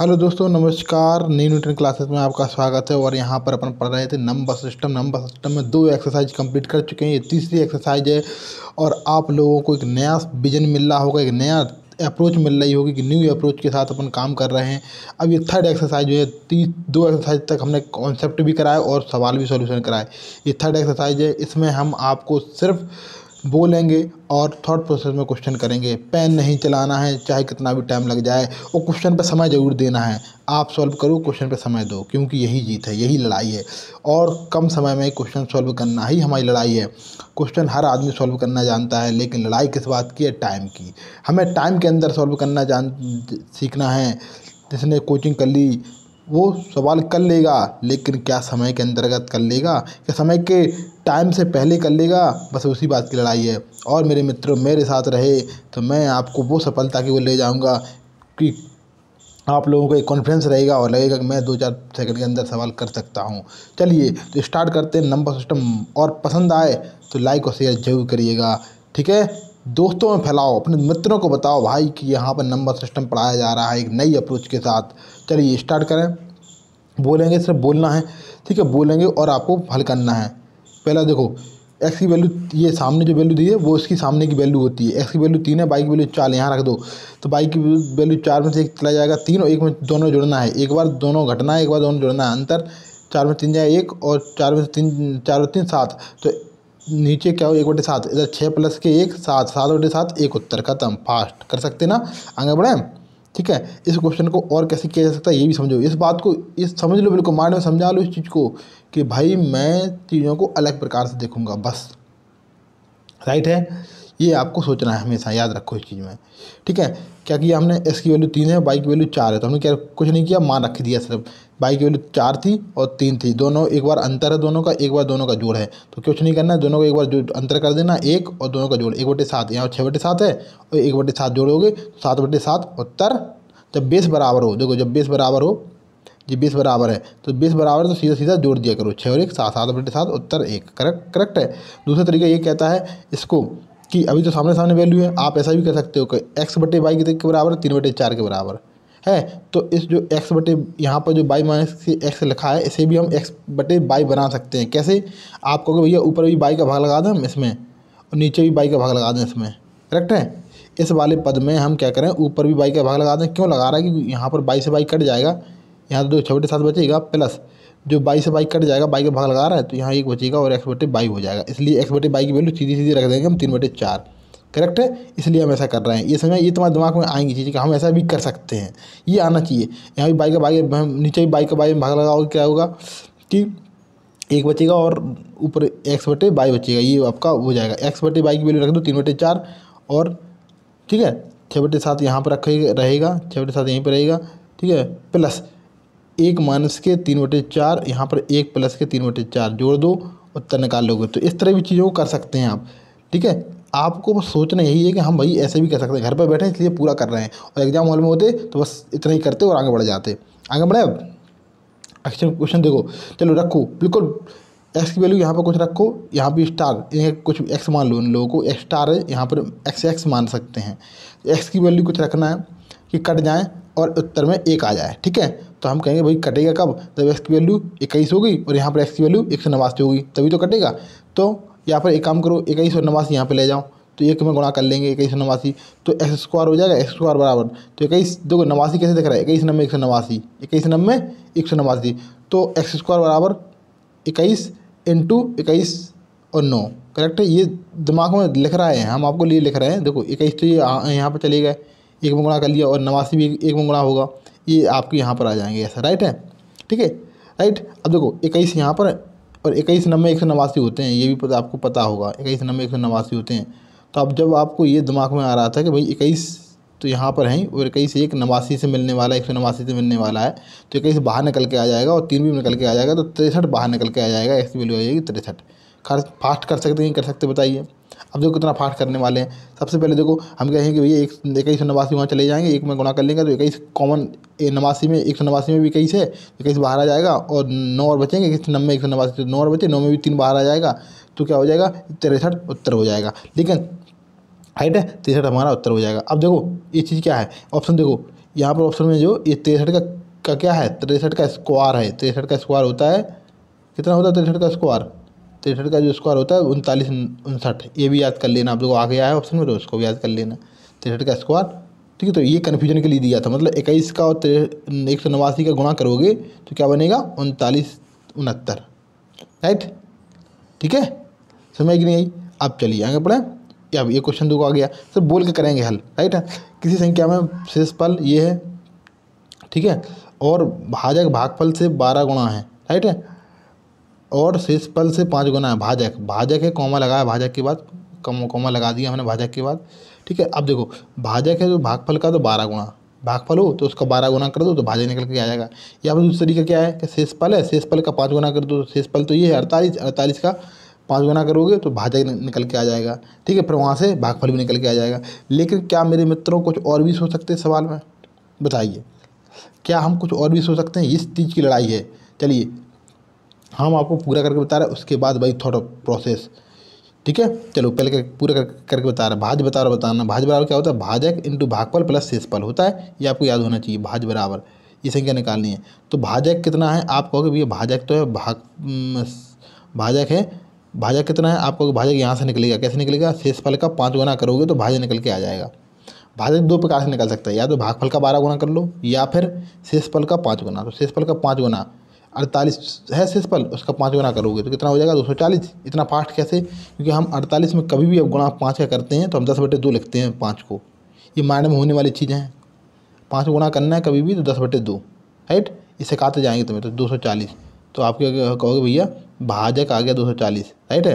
Hello दोस्तों नमस्कार new Newton classes में आपका स्वागत है और यहाँ पर अपन पढ़ रहे थे नंबर सिस्टम नंबर सिस्टम में दो एक्सरसाइज कंप्लीट कर चुके हैं ये तीसरी एक्सरसाइज है और आप लोगों को एक नया विजन मिल रहा होगा एक नया अप्रोच मिल रही होगी कि न्यू अप्रोच के साथ अपन काम कर रहे हैं अब ये थर्ड एक्सरसाइज है तीस दो एक्सरसाइज तक हमने कॉन्सेप्ट भी कराए और सवाल भी सॉल्यूशन कराए ये थर्ड एक्सरसाइज है इसमें हम आपको सिर्फ बोलेंगे और थॉट प्रोसेस में क्वेश्चन करेंगे पेन नहीं चलाना है चाहे कितना भी टाइम लग जाए और क्वेश्चन पर समय ज़रूर देना है आप सॉल्व करो क्वेश्चन पर समय दो क्योंकि यही जीत है यही लड़ाई है और कम समय में क्वेश्चन सॉल्व करना ही हमारी लड़ाई है क्वेश्चन हर आदमी सॉल्व करना जानता है लेकिन लड़ाई किस बात की है टाइम की हमें टाइम के अंदर सॉल्व करना जान सीखना है जिसने कोचिंग कर ली वो सवाल कर लेगा लेकिन क्या समय के अंतर्गत कर लेगा क्या समय के टाइम से पहले कर लेगा बस उसी बात की लड़ाई है और मेरे मित्र मेरे साथ रहे तो मैं आपको वो सफलता की वो ले जाऊँगा कि आप लोगों को एक कॉन्फिडेंस रहेगा और लगेगा कि मैं दो चार सेकंड के अंदर सवाल कर सकता हूँ चलिए तो स्टार्ट करते हैं नंबर सिस्टम और पसंद आए तो लाइक और शेयर जरूर करिएगा ठीक है दोस्तों में फैलाओ अपने मित्रों को बताओ भाई कि यहाँ पर नंबर सिस्टम पढ़ाया जा रहा है एक नई अप्रोच के साथ चलिए स्टार्ट करें बोलेंगे सिर्फ बोलना है ठीक है बोलेंगे और आपको हल करना है पहला देखो एक्स की वैल्यू ये सामने जो वैल्यू दी है वो इसकी सामने की वैल्यू होती है एक्स की वैल्यू तीन है बाइक की वैल्यू चार यहाँ रख दो तो बाइक की वैल्यू चार में से एक चला जाएगा तीन और एक में दोनों जुड़ना है एक बार दोनों घटना है एक बार दोनों जुड़ना है अंतर चार में तीन जाए एक और चार में तीन चार में तीन सात तो नीचे क्या हो एक बटे सात इधर छः प्लस के एक सात सात बटे सात एक उत्तर खत्म फास्ट कर सकते ना आगे बढ़ें ठीक है इस क्वेश्चन को और कैसे किया जा सकता है ये भी समझो इस बात को इस समझ लो बिल्कुल माइंड में समझा लो इस चीज़ को कि भाई मैं चीज़ों को अलग प्रकार से देखूंगा बस राइट है ये आपको सोचना है हमेशा याद रखो इस चीज़ में ठीक है क्या किया हमने एस की वैल्यू तीन है बाई की वैल्यू चार है तो हमने क्या कुछ नहीं किया मान रख दिया सिर्फ बाई की वैल्यू चार थी और तीन थी दोनों एक बार अंतर है दोनों का एक बार दोनों का जोड़ है तो कुछ नहीं करना है दोनों को एक बार जो अंतर कर देना एक और दोनों का जोड़ एक बटे सात यहाँ छः बटे सात है और एक बटे सात जोड़ोगे तो सात बटे सात उत्तर जब बेस बराबर हो देखो जब बेस बराबर हो जी बीस बराबर है तो बीस बराबर तो सीधा सीधा जोड़ दिया करो छः और एक सात सात बटे सात उत्तर एक करेक्ट करेक्ट है दूसरा तरीका ये कहता है इसको कि अभी तो सामने सामने वैल्यू है आप ऐसा भी कर सकते हो कि एक्स बटे वाई के बराबर तीन बटे चार के बराबर है तो इस जो एक्स बटे यहाँ पर जो बाई माइनस से एक्स लिखा है इसे भी हम एक्स बटे बाई बना सकते हैं कैसे आप कहोगे भैया ऊपर भी बाई का भाग लगा दें हम इसमें और नीचे भी बाई का भाग लगा दें इसमें करेक्ट है इस वाले पद में हम क्या करें ऊपर भी बाई का भाग लगा दें क्यों लगा रहा है कि यहाँ पर बाई से बाई कट जाएगा यहाँ तो दो छः बटे सात बचेगा प्लस जो बाई से बाई कट जाएगा बाई का भाग लगा रहा है तो यहाँ एक बचेगा और एक्स बटे बाई हो जाएगा इसलिए एक्स बटे बाई की वैल्यू सीधी सीधी रख देंगे हम तीन बटे चार करेक्ट है इसलिए हम ऐसा कर रहे हैं ये समय ये तुम्हारे दिमाग में आएंगी चीज़ें कि हम ऐसा भी कर सकते हैं ये आना चाहिए यहाँ भी बाई का बाई नीचे भी बाई का बाई में भाग लगाओ क्या होगा कि एक बचेगा और ऊपर एक्स बटे बाई बचेगा ये आपका हो जाएगा एक्स बटे बाई की वैल्यू रख दो तीन बटे चार और ठीक है छः बटे सात यहाँ पर रखेगा रहेगा छः बटे सात यहीं पर रहेगा ठीक है प्लस एक माइनस के तीन बटे चार यहाँ पर एक प्लस के तीन बटे चार जोड़ दो उत्तर निकाल लोगे तो इस तरह की चीज़ों को कर सकते हैं आप ठीक है आपको बस सोचना यही है कि हम भाई ऐसे भी कर सकते हैं घर पर बैठे हैं इसलिए पूरा कर रहे हैं और एग्जाम हॉल में होते तो बस इतना ही करते और आगे बढ़ जाते आगे बढ़े अब एक्शन क्वेश्चन देखो चलो रखो बिल्कुल एक्स की वैल्यू यहाँ पर कुछ रखो यहाँ पर स्टार कुछ एक्स मान लो उन लोगों को एक्स स्टार है यहाँ पर एक्स एक्स मान सकते हैं एक्स की वैल्यू कुछ रखना है कि कट जाएँ और उत्तर में एक आ जाए ठीक है तो हम कहेंगे भाई कटेगा कब जब एक्स की वैल्यू इक्कीस होगी और यहाँ पर एक्स की वैल्यू एक सौ नवासी होगी तभी तो कटेगा तो यहाँ पर एक काम करो इक्कीस और नवासी यहाँ पर ले जाओ तो एक में गुणा कर लेंगे इक्कीस सौ नवासी तो एक्स स्क्वायर हो जाएगा एक्स स्क्वायर बराबर तो इक्कीस देखो नवासी कैसे दिख रहा है इक्कीस नब्बे एक सौ नवासी इक्कीस नब्बे एक सौ नवासी तो एक्स स्क्वायर बराबर इक्कीस इंटू इक्कीस और नौ करेक्ट है ये दिमाग में लिख रहा है हम आपको लिए लिख रहे हैं देखो इक्कीस तो ये यहाँ पर चले गए एक मंगुणा कर लिया और नवासी भी एक मंगुणा होगा ये आपके यहाँ पर आ जाएंगे ऐसा राइट है ठीक है राइट अब देखो इक्कीस यहाँ पर और इक्कीस नब्बे एक सौ नवासी होते हैं ये भी पता आपको पता होगा इक्कीस नब्बे एक सौ नवासी होते हैं तो अब जब आपको ये दिमाग में आ रहा था कि भाई इक्कीस तो यहाँ पर हैं और इक्कीस एक नवासी से मिलने वाला है एक सौ नवासी से मिलने वाला है तो इक्कीस बाहर निकल के आ जाएगा और तीन भी निकल के आ जाएगा तो तिरसठ बाहर निकल के आ जाएगा एक्स वैल्यू आ जाएगी तिरसठ खर्च फास्ट कर सकते हैं कर सकते बताइए अब देखो कितना फास्ट करने वाले हैं सबसे पहले देखो हम कहेंगे कि भैया एक इक्कीस सौ नवासी वहाँ चले जाएंगे एक में गुणा कर लेंगे तो इक्कीस कॉमन नवासी में एक सौ नवासी में भी इक्कीस है तो इक्कीस बाहर आ जाएगा और नौ और बचेंगे इक्कीस नब्बे एक सौ नवासी तो नौ और बचे नौ में भी तीन बाहर आ जाएगा तो क्या हो जाएगा तिरसठ उत्तर हो जाएगा लेकिन हाइट है तिरसठ हमारा उत्तर हो जाएगा अब देखो ये चीज़ क्या है ऑप्शन देखो यहाँ पर ऑप्शन में जो ये तिरसठ का का क्या है तिरसठ का स्क्वायर है तिरसठ का स्क्वायर होता है कितना होता है तिरसठ का स्क्वायर तिरसठ का जो स्क्वायर होता है उनतालीस उनसठ ये भी याद कर लेना आप लोग आ गया है ऑप्शन में तो उसको भी याद कर लेना तिरसठ का स्क्वायर ठीक है तो ये कन्फ्यूजन के लिए दिया था मतलब इक्कीस का और एक सौ नवासी का गुणा करोगे तो क्या बनेगा उनतालीस उनहत्तर राइट ठीक है समझ नहीं आई अब चलिए आगे बढ़ें या ये क्वेश्चन दो तो आ गया सर बोल के करेंगे हल राइट है किसी संख्या में शेष पल ये है ठीक है और भाजक भागफल से बारह गुणा है राइट है और पल से पाँच गुना है भाजक भाजक है कॉमा लगाया भाजक के बाद कम कॉमा लगा दिया हमने भाजक के बाद ठीक है अब देखो भाजक है जो तो भागफल का तो बारह गुना भागफल हो तो उसका बारह गुना कर दो तो भाजक निकल के आ जाएगा या फिर दूसरा तरीका क्या है कि शेष पल है शेष पल का पाँच गुना कर दो तो शेष पल तो ये है अड़तालीस अड़तालीस का पाँच गुना करोगे तो भाजक निकल के आ जाएगा ठीक है फिर वहाँ से भागफल भी निकल के आ जाएगा लेकिन क्या मेरे मित्रों कुछ और भी सोच सकते हैं सवाल में बताइए क्या हम कुछ और भी सोच सकते हैं इस चीज़ की लड़ाई है चलिए हम आपको पूरा करके बता रहे हैं उसके बाद भाई थोड़ा प्रोसेस ठीक है चलो पहले कर, पूरा कर, करके बता रहे हैं भाज बता रहा बताना भाज बराबर क्या होता है भाजक इंटू भागपल प्लस शेषपल होता है ये आपको याद होना चाहिए भाज बराबर ये संख्या निकालनी है तो भाजक कितना है आप कहोगे भैया भाजक तो है भाग भाजक है भाजक कितना है आपको भाजक यहाँ से निकलेगा कैसे निकलेगा शेषफल का पाँच गुना करोगे तो भाजक निकल के आ जाएगा भाजक दो प्रकार से निकल सकता है या तो भागफल का बारह गुना कर लो या फिर शेषफल का पाँच गुना तो शेषफल का पाँच गुना अड़तालीस है सेसफल उसका पाँच गुना करोगे तो कितना हो जाएगा दो सौ चालीस इतना फास्ट कैसे क्योंकि हम अड़तालीस में कभी भी अब गुणा पाँच का करते हैं तो हम दस बटे दो लिखते हैं पाँच को ये मायने में होने वाली चीज़ें हैं पाँच गुणा करना है कभी भी तो दस बटे दो राइट इसे काते जाएंगे तुम्हें तो दो सौ चालीस तो आप क्या कहोगे भैया भाजक आ गया दो सौ चालीस राइट है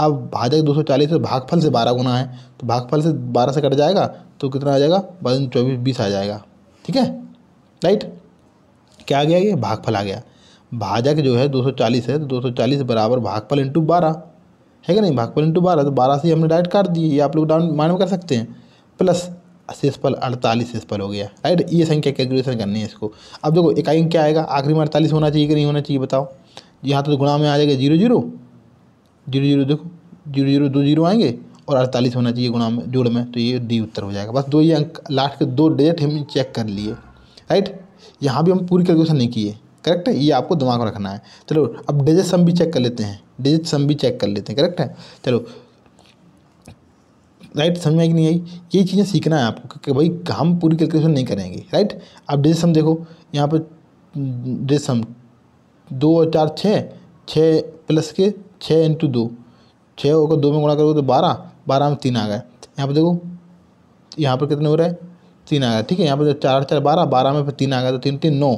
अब भाजक दो सौ चालीस तो भागफल से बारह गुना है तो भागफल से बारह से कट जाएगा तो कितना आ जाएगा बारह चौबीस बीस आ जाएगा ठीक है राइट क्या आ गया ये भागफल आ गया भाजक जो है 240 है तो 240 बराबर भागफल इंटू बारह है कि नहीं भागफल इंटू बारह तो बारह से हमने डायरेक्ट काट दिए ये आप लोग डाउन माइंड कर सकते हैं प्लस शेषफल अड़तालीस शेषफल हो गया राइट ये संख्या कैलकुलेशन करनी है इसको अब देखो इकाई क्या आएगा आखिरी में अड़तालीस होना चाहिए कि नहीं होना चाहिए बताओ यहाँ तो गुणा में आ जाएगा जीरो जीरो जीरो जीरो देखो जीरो जीरो दो जीरो आएंगे और अड़तालीस होना चाहिए गुणा में जोड़ में तो ये डी उत्तर हो जाएगा बस दो ये अंक लास्ट के दो डिजिट हम चेक कर लिए राइट यहाँ भी हम पूरी कैलकुलेशन नहीं किए करेक्ट है ये आपको दिमाग में रखना है चलो अब डिजिट सम भी चेक कर लेते हैं डिजिट सम भी चेक कर लेते हैं करेक्ट है चलो राइट समझ में आई कि नहीं आई ये चीज़ें सीखना है आपको कि भाई हम पूरी कैलकुलेशन नहीं करेंगे राइट अब डिजिट सम देखो यहाँ पर डिजिट सम दो और चार छः छः प्लस के छः इंटू दो छः होकर दो में गुणा करोगे तो बारह बारह में तीन आ गए यहाँ पर देखो यहाँ पर कितने हो रहे हैं तीन आ गए ठीक है यहाँ पर तो चार चार बारह बारह में फिर तीन आ गए तो तीन तीन नौ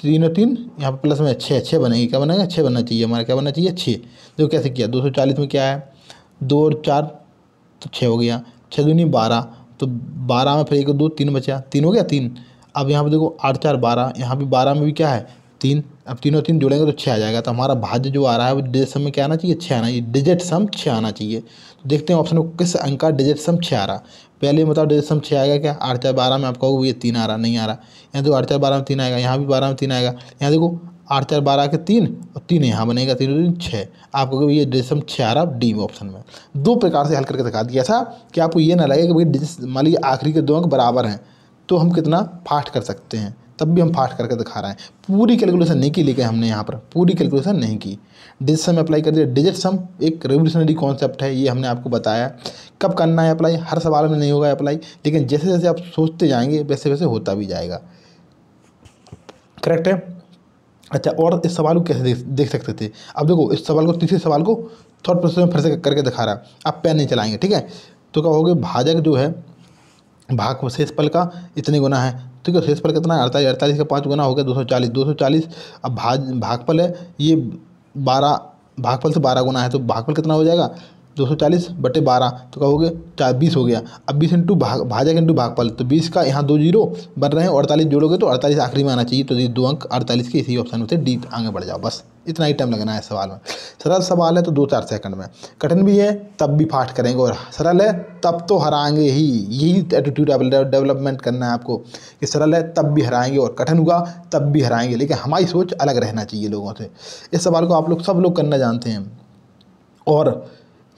तीनों तीन यहाँ पर प्लस में छः छः बनेगी क्या बनेगा छः बनना चाहिए हमारा क्या बनना चाहिए छः जो तो कैसे किया दो सौ चालीस में क्या है दो और चार तो छः हो गया छः दूनी बारह तो बारह में फिर एक दो तीन बचा तीन हो गया तीन अब यहाँ पर देखो आठ चार बारह यहाँ पर बारह में भी क्या है तीन अब तीनों तीन जुड़ेंगे तो छः आ जाएगा तो हमारा भाज्य जो आ रहा है वो डिजिट सम में क्या आना चाहिए छः आना चाहिए डिजिट सम छः आना चाहिए तो देखते हैं ऑप्शन को किस अंक का डिजिट सम छः आ रहा पहले बताओ डिजिट सम छः आएगा क्या आठ चार बारह में आपका कहोगे ये तीन आ रहा नहीं आ रहा यहाँ देखो आठ चार बारह में तीन आएगा यहाँ भी बारह में तीन आएगा यहाँ देखो आठ चार बारह के तीन और तीन यहाँ बनेगा तीनों तीन छः आपको ये डिजिसम छः आ रहा डी ऑप्शन में दो प्रकार से हल करके दिखा दिया ऐसा कि आपको ये ना लगे कि भाई डिजिट मान लीजिए आखिरी के दो अंक बराबर हैं तो हम कितना फास्ट कर सकते हैं तब भी हम फास्ट करके दिखा रहे हैं पूरी कैलकुलेशन नहीं की लेके हमने यहाँ पर पूरी कैलकुलेशन नहीं की डिजिट सम अप्लाई कर दिया डिजिट सम एक रेवोल्यूशनरी कॉन्सेप्ट है ये हमने आपको बताया कब करना है अप्लाई हर सवाल में नहीं होगा अप्लाई लेकिन जैसे जैसे आप सोचते जाएंगे वैसे वैसे होता भी जाएगा करेक्ट है अच्छा और इस सवाल को कैसे देख, देख सकते थे अब देखो इस सवाल को तीसरे सवाल को थर्ड प्रोसेस में फिर से करके दिखा रहा है आप पेन नहीं चलाएंगे ठीक है तो क्या हो गया भाजक जो है भाग शेष पल का इतने गुना है ठीक है शेष पल कितना है अड़तालीस अड़तालीस का पाँच गुना हो गया दो सौ चालीस दो सौ चालीस अब भाग भागफल है ये बारह भागफल से बारह गुना है तो भागफल कितना हो जाएगा दो सौ चालीस बटे बारह तो कहोगे चार बीस हो गया अब बीस इंटू भाग भाजक इंटू भागपल तो बीस का यहाँ दो जीरो बन रहे हैं अड़तालीस जोड़ोगे तो अड़तालीस आखिरी में आना चाहिए तो ये दो अंक अड़तालीस के इसी ऑप्शन में से डी आगे बढ़ जाओ बस इतना ही टाइम लगना है सवाल में सरल सवाल है तो दो चार सेकंड में कठिन भी है तब भी फास्ट करेंगे और सरल है तब तो हराएंगे ही यही एटीट्यूड डेवलपमेंट करना है आपको कि सरल है तब भी हराएंगे और कठिन हुआ तब भी हराएंगे लेकिन हमारी सोच अलग रहना चाहिए लोगों से इस सवाल को आप लोग सब लोग करना जानते हैं और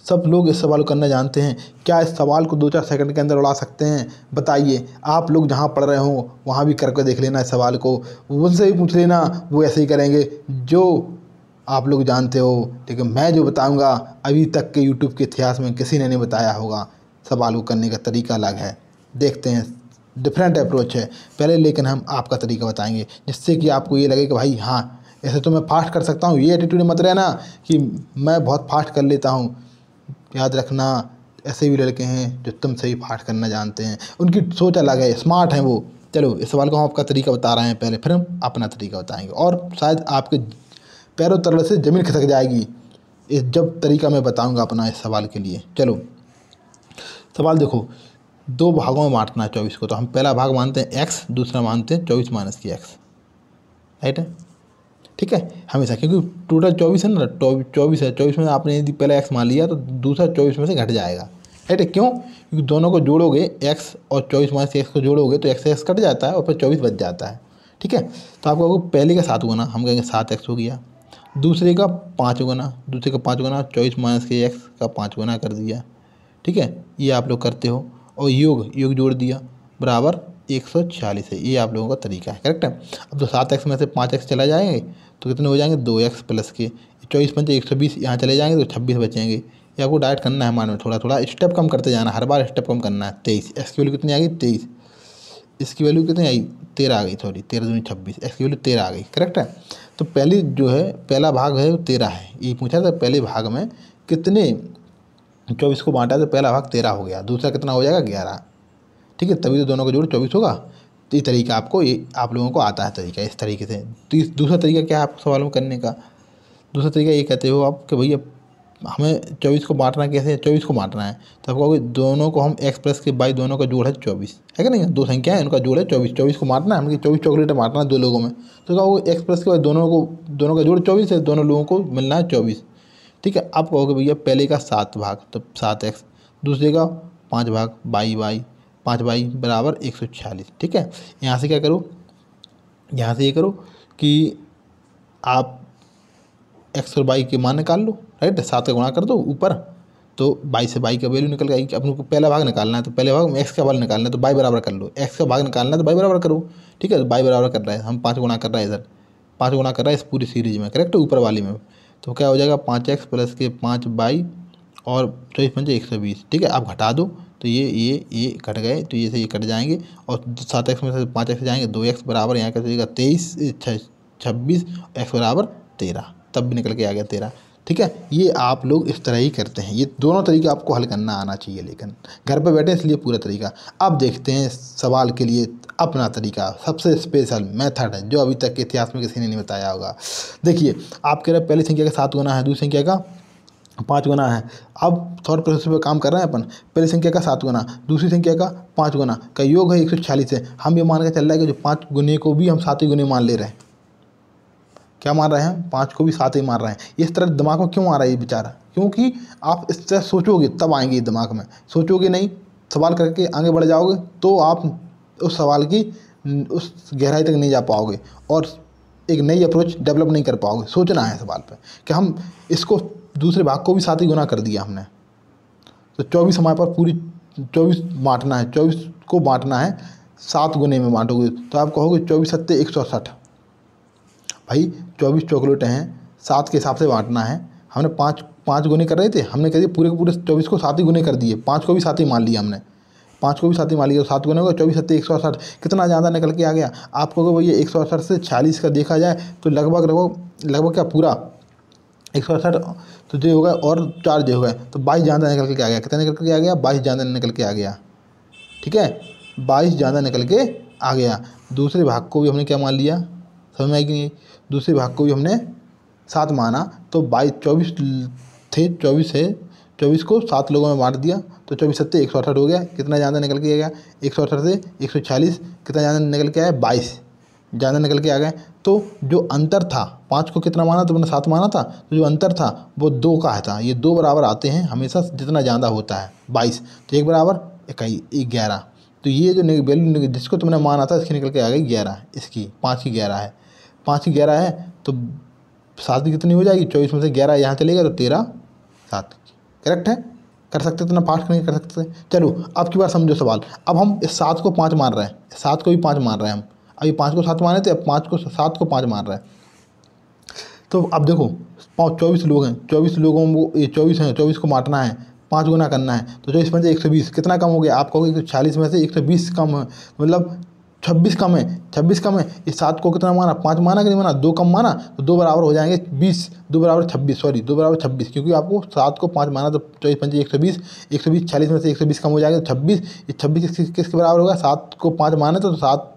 सब लोग इस सवाल को करना जानते हैं क्या इस सवाल को दो चार सेकंड के अंदर उड़ा सकते हैं बताइए आप लोग जहाँ पढ़ रहे हो वहाँ भी करके देख लेना इस सवाल को उनसे भी पूछ लेना वो ऐसे ही करेंगे जो आप लोग जानते हो लेकिन मैं जो बताऊँगा अभी तक के यूट्यूब के इतिहास में किसी ने नहीं बताया होगा सवाल को करने का तरीका अलग है देखते हैं डिफरेंट अप्रोच है पहले लेकिन हम आपका तरीका बताएंगे जिससे कि आपको ये लगे कि भाई हाँ ऐसे तो मैं फास्ट कर सकता हूँ ये एटीट्यूड मत रहना कि मैं बहुत फास्ट कर लेता हूँ याद रखना ऐसे भी लड़के हैं जो तुमसे सही पाठ करना जानते हैं उनकी सोच अलग है स्मार्ट हैं वो चलो इस सवाल को हम आपका तरीका बता रहे हैं पहले फिर हम अपना तरीका बताएंगे और शायद आपके पैरों तरल से ज़मीन खिसक जाएगी इस जब तरीका मैं बताऊंगा अपना इस सवाल के लिए चलो सवाल देखो दो भागों में बांटना है चौबीस को तो हम पहला भाग मानते हैं एक्स दूसरा मानते हैं चौबीस माइनस की एक्स राइट है ठीक है हमेशा क्योंकि टोटल चौबीस है ना तो चौबीस है चौबीस में आपने यदि पहले एक्स मान लिया तो दूसरा चौबीस में से घट जाएगा राइट है क्यों क्योंकि दोनों को जोड़ोगे एक्स और चौबीस माइनस एक्स को जोड़ोगे तो एक्स एक्स कट जाता है और फिर चौबीस बच जाता है ठीक है तो आपका पहले का सात गुना हम कहेंगे सात एक्स हो गया दूसरे का पाँच गुना दूसरे का पाँच गुना चौबीस माइनस के एक्स का पाँच गुना कर दिया ठीक है ये आप लोग करते हो और योग योग जोड़ दिया बराबर एक सौ छियालीस है ये आप लोगों का तरीका है करेक्ट है अब तो सात एक्स में से पाँच एक्स चला जाएंगे तो कितने हो जाएंगे दो एक्स प्लस के चौबीस पंच एक सौ बीस यहाँ चले जाएंगे तो छब्बीस बचेंगे ये आपको डायरेक्ट करना है मान में थोड़ा थोड़ा स्टेप कम करते जाना हर बार स्टेप कम करना है तेईस एक्स की वैल्यू कितनी आ गई तेईस इसकी वैल्यू कितनी आई तेरह आ गई सॉरी तेरह दूनी छब्बीस एक्स की वैल्यू तेरह आ गई करेक्ट है तो पहली जो है पहला भाग है वो तेरह है ये पूछा था पहले भाग में कितने चौबीस को बांटा तो पहला भाग तेरह हो गया दूसरा कितना हो जाएगा ग्यारह ठीक है तभी तो दोनों का जोड़ चौबीस होगा ये तरीका आपको ये आप लोगों को आता है तरीका इस तरीके से तो दूसरा तरीका क्या है आपको में करने का दूसरा तरीका ये कहते हो आप कि भैया हमें चौबीस को बांटना कैसे है चौबीस को बांटना है तो आप कहोगे दोनों को हम एक्स प्लस के बाई दोनों का जोड़ है चौबीस है कि नहीं दो संख्या है उनका जोड़ है चौबीस चौबीस को मारना है हमें चौबीस चॉकलेट मारना है दो लोगों में तो कहो एक्स प्लस के बाद दोनों को दोनों का जोड़ चौबीस है दोनों लोगों को मिलना है चौबीस ठीक है आप कहोगे भैया पहले का सात भाग तो सात एक्स दूसरे का पाँच भाग बाई बाई पाँच बाई बराबर एक सौ छियालीस ठीक है यहाँ से क्या करो यहाँ से ये यह करो कि आप एक्स और बाई के मान निकाल लो राइट सात का गुणा कर दो ऊपर तो बाई से बाई का वैल्यू निकल गया अपने को पहला भाग निकालना है तो पहले भाग में एक्स का भाग निकालना है तो बाई बराबर कर लो एक्स का भाग निकालना है तो बाई बराबर करो ठीक है तो बाई बराबर कर रहा है हम पाँच गुणा कर रहा है इधर पाँच गुणा कर रहा है इस पूरी सीरीज में करेक्ट ऊपर वाली में तो क्या हो जाएगा पाँच एक्स प्लस के पाँच बाई और चौबीस पंचायत एक सौ बीस ठीक है आप घटा दो तो ये ये ये कट गए तो ये से ये कट जाएंगे और सात एक्स में से पाँच एक्स जाएंगे दो एक्स बराबर यहाँ क्या जाएगा तेईस छब्बीस एक्स बराबर तेरह तब भी निकल के आ गया तेरह ठीक है ये आप लोग इस तरह ही करते हैं ये दोनों तरीके आपको हल करना आना चाहिए लेकिन घर पर बैठे इसलिए पूरा तरीका अब देखते हैं सवाल के लिए अपना तरीका सबसे स्पेशल मेथड है जो अभी तक के इतिहास में किसी ने नहीं बताया होगा देखिए आप कह रहे पहली संख्या का सात गुना है दूसरी संख्या का पाँच गुना है अब थर्ड प्रोसेस पर काम कर रहे हैं अपन पहली संख्या का सात गुना दूसरी संख्या का पाँच गुना का योग है एक सौ छियालीस है हम ये मान के चल रहा है कि जो पाँच गुने को भी हम सात ही गुने मान ले रहे हैं क्या मान रहे हैं पाँच को भी सात ही मान रहे हैं इस तरह दिमाग में क्यों आ रहा है ये बेचारा क्योंकि आप इस तरह सोचोगे तब आएंगे ये दिमाग में सोचोगे नहीं सवाल करके आगे बढ़ जाओगे तो आप उस सवाल की उस गहराई तक नहीं जा पाओगे और एक नई अप्रोच डेवलप नहीं कर पाओगे सोचना है सवाल पर कि हम इसको दूसरे भाग को भी साथ ही गुना कर दिया हमने तो चौबीस हमारे पास पूरी चौबीस बांटना है चौबीस को बांटना है सात गुने में बांटोगे तो आप कहोगे चौबीस सत्ते एक सौ साठ भाई चौबीस चॉकलेटें हैं सात के हिसाब से बांटना है हमने पाँच पाँच गुने कर रहे थे हमने कह दिया पूरे के पूरे चौबीस को सात ही गुने कर दिए पाँच को भी साथ ही मान लिया हमने पाँच को भी साथ ही मान लिया तो सात गुने होगा चौबीस सत्ते एक सौ अड़सठ कितना ज़्यादा निकल के आ गया आप कहोगे भैया एक सौ अड़सठ से छियालीस का देखा जाए तो लगभग लगभग लगभग क्या पूरा एक सौ अड़सठ तो जो होगा और चार जो होगा तो बाईस ज़्यादा निकल के आ गया कितना निकल के आ गया बाईस ज़्यादा निकल के आ गया ठीक है बाईस ज़्यादा निकल के आ गया दूसरे भाग को भी हमने क्या मान लिया समझ में आएगी कि नहीं दूसरे भाग को भी हमने सात माना तो बाईस चौबीस थे चौबीस है चौबीस को सात लोगों में बांट दिया तो चौबीस सत्ते एक सौ अठहठ हो गया कितना ज़्यादा निकल के आ गया एक सौ अठहठ से एक सौ छियालीस कितना ज़्यादा निकल के आया बाईस ज़्यादा निकल के आ गए तो जो अंतर था पाँच को कितना माना तो मैंने सात माना था तो जो अंतर था वो दो का है था ये दो बराबर आते हैं हमेशा जितना ज़्यादा होता है बाईस तो एक बराबर इक्कीस ग्यारह तो ये जो वैल्यू जिसको तुमने तो माना था इसकी निकल के आ गई ग्यारह इसकी पाँच की ग्यारह है पाँच की ग्यारह है तो सात की कितनी हो जाएगी चौबीस में से ग्यारह यहाँ चलेगा तो तेरह सात करेक्ट है कर सकते इतना पाँच नहीं कर सकते चलो अब की बार समझो सवाल अब हम इस सात को पाँच मार रहे हैं सात को भी पाँच मार रहे हैं हम अभी पाँच को सात मारे थे अब पाँच को सात को पाँच मार रहा है तो अब देखो पाँच चौबीस लोग हैं चौबीस लोगों को ये चौबीस हैं चौबीस को मारना है पाँच गुना करना है तो चौबीस पंचे एक सौ बीस कितना कम हो गया आप कहोगे एक सौ छियालीस में से एक सौ बीस कम है मतलब छब्बीस कम है छब्बीस कम है इस सात को कितना माना पाँच माना कि नहीं माना दो कम माना तो दो बराबर हो जाएंगे बीस दो बराबर छब्बीस सॉरी दो बराबर छब्बीस क्योंकि आपको सात को पाँच माना तो चौबीस पंच एक सौ बीस एक सौ बीस चालीस में से एक सौ बीस कम हो जाएगा तो छब्बीस ये छब्बीस किसके बराबर होगा सात को पाँच माने तो सात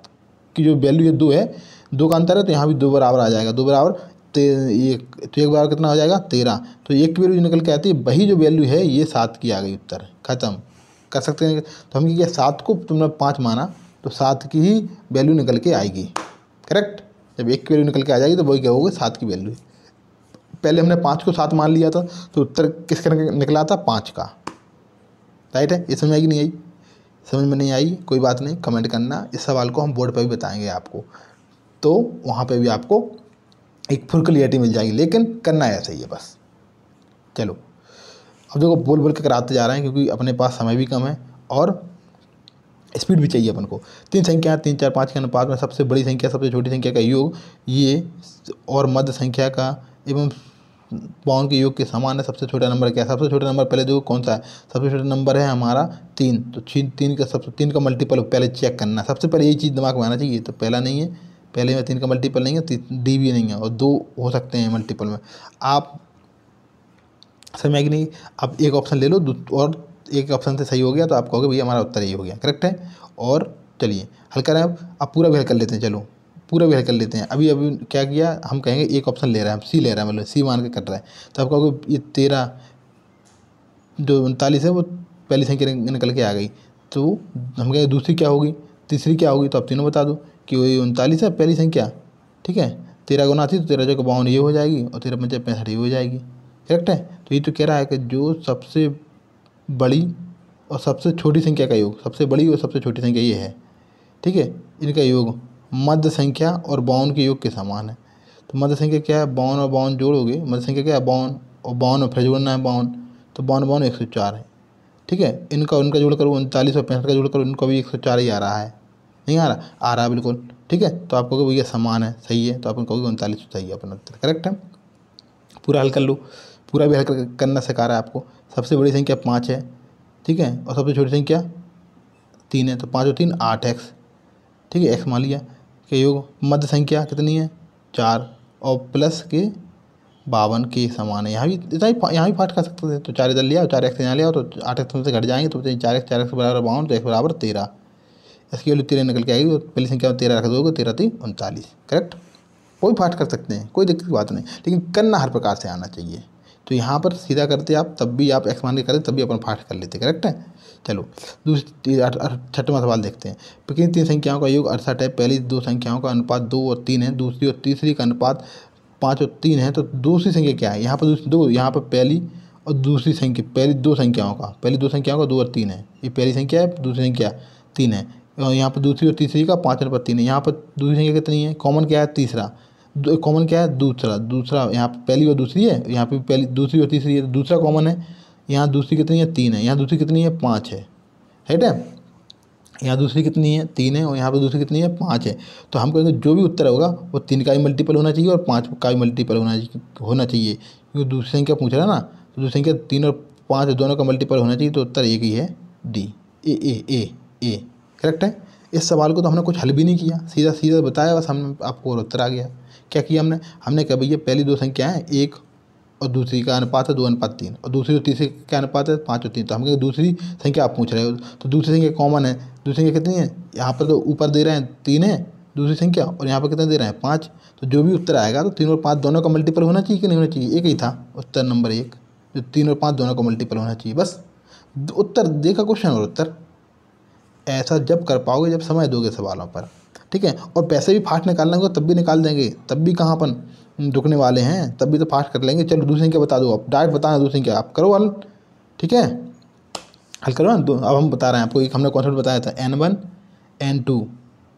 की जो वैल्यू है दो है दो का अंतर है तो यहाँ भी दो बराबर आ जाएगा दो बराबर ते एक तो एक बराबर कितना हो जाएगा तेरह तो एक की वैल्यू निकल के आती है वही जो वैल्यू है ये सात की आ गई उत्तर खत्म कर सकते हैं तो हम क्या सात को तुमने पाँच माना तो सात की ही वैल्यू निकल के आएगी करेक्ट जब एक की वैल्यू निकल के आ जाएगी तो वही क्या होगी सात की वैल्यू पहले हमने पाँच को सात मान लिया था तो उत्तर किसका निकला था पाँच का राइट है ये समझ आएगी नहीं आई समझ में नहीं आई कोई बात नहीं कमेंट करना इस सवाल को हम बोर्ड पर भी बताएंगे आपको तो वहाँ पर भी आपको एक फुल क्लियरिटी मिल जाएगी लेकिन करना ऐसा ही है बस चलो अब देखो बोल बोल के कराते जा रहे हैं क्योंकि अपने पास समय भी कम है और स्पीड भी चाहिए अपन को तीन संख्या तीन चार पाँच के अनुपात में सबसे बड़ी संख्या सबसे छोटी संख्या का योग ये और मध्य संख्या का एवं पौन के योग के समान है सबसे छोटा नंबर क्या है सबसे छोटा नंबर पहले देखो कौन सा है सबसे छोटा नंबर है हमारा तीन तो छीन तीन का सबसे तीन का मल्टीपल पहले चेक करना सबसे पहले यही चीज़ दिमाग में आना चाहिए तो पहला नहीं है पहले में तीन का मल्टीपल नहीं है डी तो भी नहीं है और दो हो सकते हैं मल्टीपल में आप समय कि नहीं आप एक ऑप्शन ले लो और एक ऑप्शन से सही हो गया तो आप कहोगे भैया हमारा उत्तर यही हो गया करेक्ट है और चलिए हल्का रहें आप पूरा भी हल कर लेते हैं चलो पूरा भी हल कर लेते हैं अभी अभी क्या किया हम कहेंगे एक ऑप्शन ले रहे हैं हम सी ले रहे हैं मतलब सी मान के कर रहे हैं तो आप कहोगे ये तेरह जो उनतालीस है वो पहली संख्या निकल के आ गई तो हम कहेंगे दूसरी क्या होगी तीसरी क्या होगी तो आप तीनों बता दो कि वही उनतालीस है पहली संख्या ठीक है तेरह गुना थी तो तेरह जगह बावन ये हो जाएगी और तेरह पंचायत पैंसठ ये हो जाएगी करेक्ट है तो ये तो कह रहा है कि जो सबसे बड़ी और सबसे छोटी संख्या का योग सबसे बड़ी और सबसे छोटी संख्या ये है ठीक है इनका योग मध्य संख्या और बावन के योग के समान है तो मध्य संख्या क्या है बावन और बावन जोड़ोगे मध्य संख्या क्या है बावन और बावन और फिर जोड़ना है बावन तो बावन बावन एक सौ चार है ठीक है इनका उनका जोड़ करो उनतालीस और पैंसठ का जोड़ करो उनको भी एक सौ चार ही आ रहा है नहीं आ रहा आ रहा है बिल्कुल ठीक है तो आप भैया समान है सही है तो आप कहोगे उनतालीस तो सही है अपना उत्तर करेक्ट है पूरा हल कर लो पूरा भी हल कर, करना सिखा रहा है आपको सबसे बड़ी संख्या पाँच है ठीक है और सबसे छोटी संख्या तीन है तो पाँच और तीन आठ एक्स ठीक है एक्स मान लिया के योग मध्य संख्या कितनी है चार और प्लस के बावन के समान है यहाँ भी इतना ही यहाँ भी फाट कर सकते थे तो चार इधर लिया चार एक से यहाँ लिया तो आठ एक से घट जाएंगे तो चार एक चार एक बराबर बावन तो एक बराबर तेरह इसके लिए तेरह निकल के आएगी तो पहली संख्या में तेरह रख दोगे तेरह तीन उनतालीस करेक्ट कोई फाट कर सकते हैं कोई दिक्कत की बात नहीं लेकिन करना हर प्रकार से आना चाहिए तो यहाँ पर सीधा करते आप तब भी आप एक्स मान के करते तब भी अपन फाट कर लेते करेक्ट है चलो दूसरी छठवां सवाल देखते हैं किन तीन संख्याओं का योग अड़सठ है पहली दो संख्याओं का अनुपात दो और तीन है दूसरी और तीसरी का अनुपात पाँच और तीन है तो दूसरी संख्या क्या है यहाँ पर दो यहाँ पर पहली और दूसरी संख्या पहली दो संख्याओं का पहली दो संख्याओं का दो और तीन है ये पहली संख्या है दूसरी संख्या तीन है और यहाँ पर दूसरी और तीसरी का पाँच नंबर तीन है यहाँ पर दूसरी संख्या कितनी है कॉमन क्या है तीसरा कॉमन क्या है दूसरा दूसरा यहाँ पर पहली और दूसरी है यहाँ पर पहली दूसरी और तीसरी है तो दूसरा कॉमन है यहाँ दूसरी कितनी है तीन है यहाँ दूसरी कितनी है पाँच है राइट है यहाँ दूसरी कितनी है तीन है और यहाँ पर दूसरी कितनी है पाँच है तो हम कहेंगे जो भी उत्तर होगा वो तीन का भी मल्टीपल होना चाहिए और पाँच का भी मल्टीपल होना होना चाहिए क्योंकि दूसरी संख्या पूछ रहा है ना तो दूसरी संख्या तीन और पाँच दोनों का मल्टीपल होना चाहिए तो उत्तर एक ही है D A A A A correct है इस सवाल को तो हमने कुछ हल भी नहीं किया सीधा सीधा बताया बस हम आपको और उत्तर आ गया क्या किया हमने हमने कहा भैया पहली दो संख्या है एक और दूसरी का अनुपात है दो अनुपात तीन और दूसरी और तीसरी का अनुपात है पाँच और तीन तो हम कहेंगे दूसरी संख्या आप पूछ रहे हो तो दूसरी संख्या कॉमन है दूसरी संख्या कितनी है यहाँ पर तो ऊपर दे रहे हैं तीन है दूसरी संख्या और यहाँ पर कितना दे रहे हैं पाँच तो जो भी उत्तर आएगा तो तीन और पाँच दोनों का मल्टीपल होना चाहिए कि नहीं होना चाहिए एक ही था उत्तर नंबर एक जो तो तीन और पाँच दोनों का मल्टीपल होना चाहिए बस उत्तर देखा क्वेश्चन और उत्तर ऐसा जब कर पाओगे जब समय दोगे सवालों पर ठीक है और पैसे भी फास्ट निकालना होगा तब भी निकाल देंगे तब भी कहाँ अपन रुकने वाले हैं तब भी तो फास्ट कर लेंगे चलो दूसरे क्या बता दो आप डायरेक्ट बताना दूसरे क्या आप करो हल ठीक है हल करो ना अब हम बता रहे हैं आपको एक हमने कॉन्सेप्ट बताया था एन वन एन टू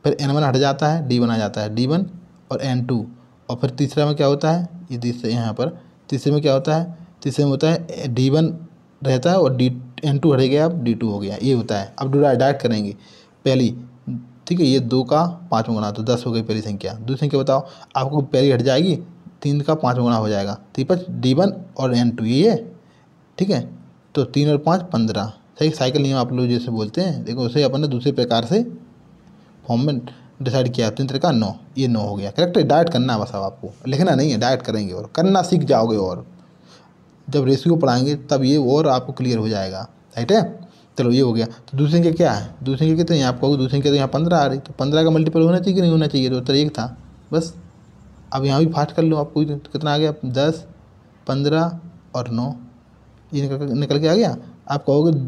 फिर एन वन हट जाता है डी वन आ जाता है डी वन और एन टू और फिर तीसरा में क्या होता है ये तीसरे यहाँ पर तीसरे में क्या होता है तीसरे में होता है डी वन रहता है और डी एन टू हट गया अब डी टू हो गया ये होता है अब डायरेक्ट करेंगे पहली ठीक है ये दो का पाँचवा गुना तो दस हो गई पहली संख्या दूसरी संख्या बताओ आपको पहली हट जाएगी तीन का पाँचवा गुना हो जाएगा ठीक पाँच डी वन और एन टू ये ठीक है तो तीन और पाँच पंद्रह सही साइकिल नियम आप लोग जैसे बोलते हैं देखो उसे अपन ने दूसरे प्रकार से फॉर्म में डिसाइड किया तीन तरह का नौ ये नौ हो गया करेक्ट है डाइट करना है बस अब आपको लिखना नहीं है डाइट करेंगे और करना सीख जाओगे और जब रेशियो पढ़ाएंगे तब ये और आपको क्लियर हो जाएगा राइट है चलो ये हो गया तो दूसरे के क्या है दूसरे के कितने आप कहोगे दूसरे के तो यहाँ पंद्रह आ रही तो पंद्रह का मल्टीपल होना चाहिए कि नहीं होना चाहिए तो उत्तर एक था बस अब यहाँ भी फास्ट कर लो आपको तो। तो कितना आ गया दस पंद्रह और नौ ये निकल निकल के आ गया आप कहोगे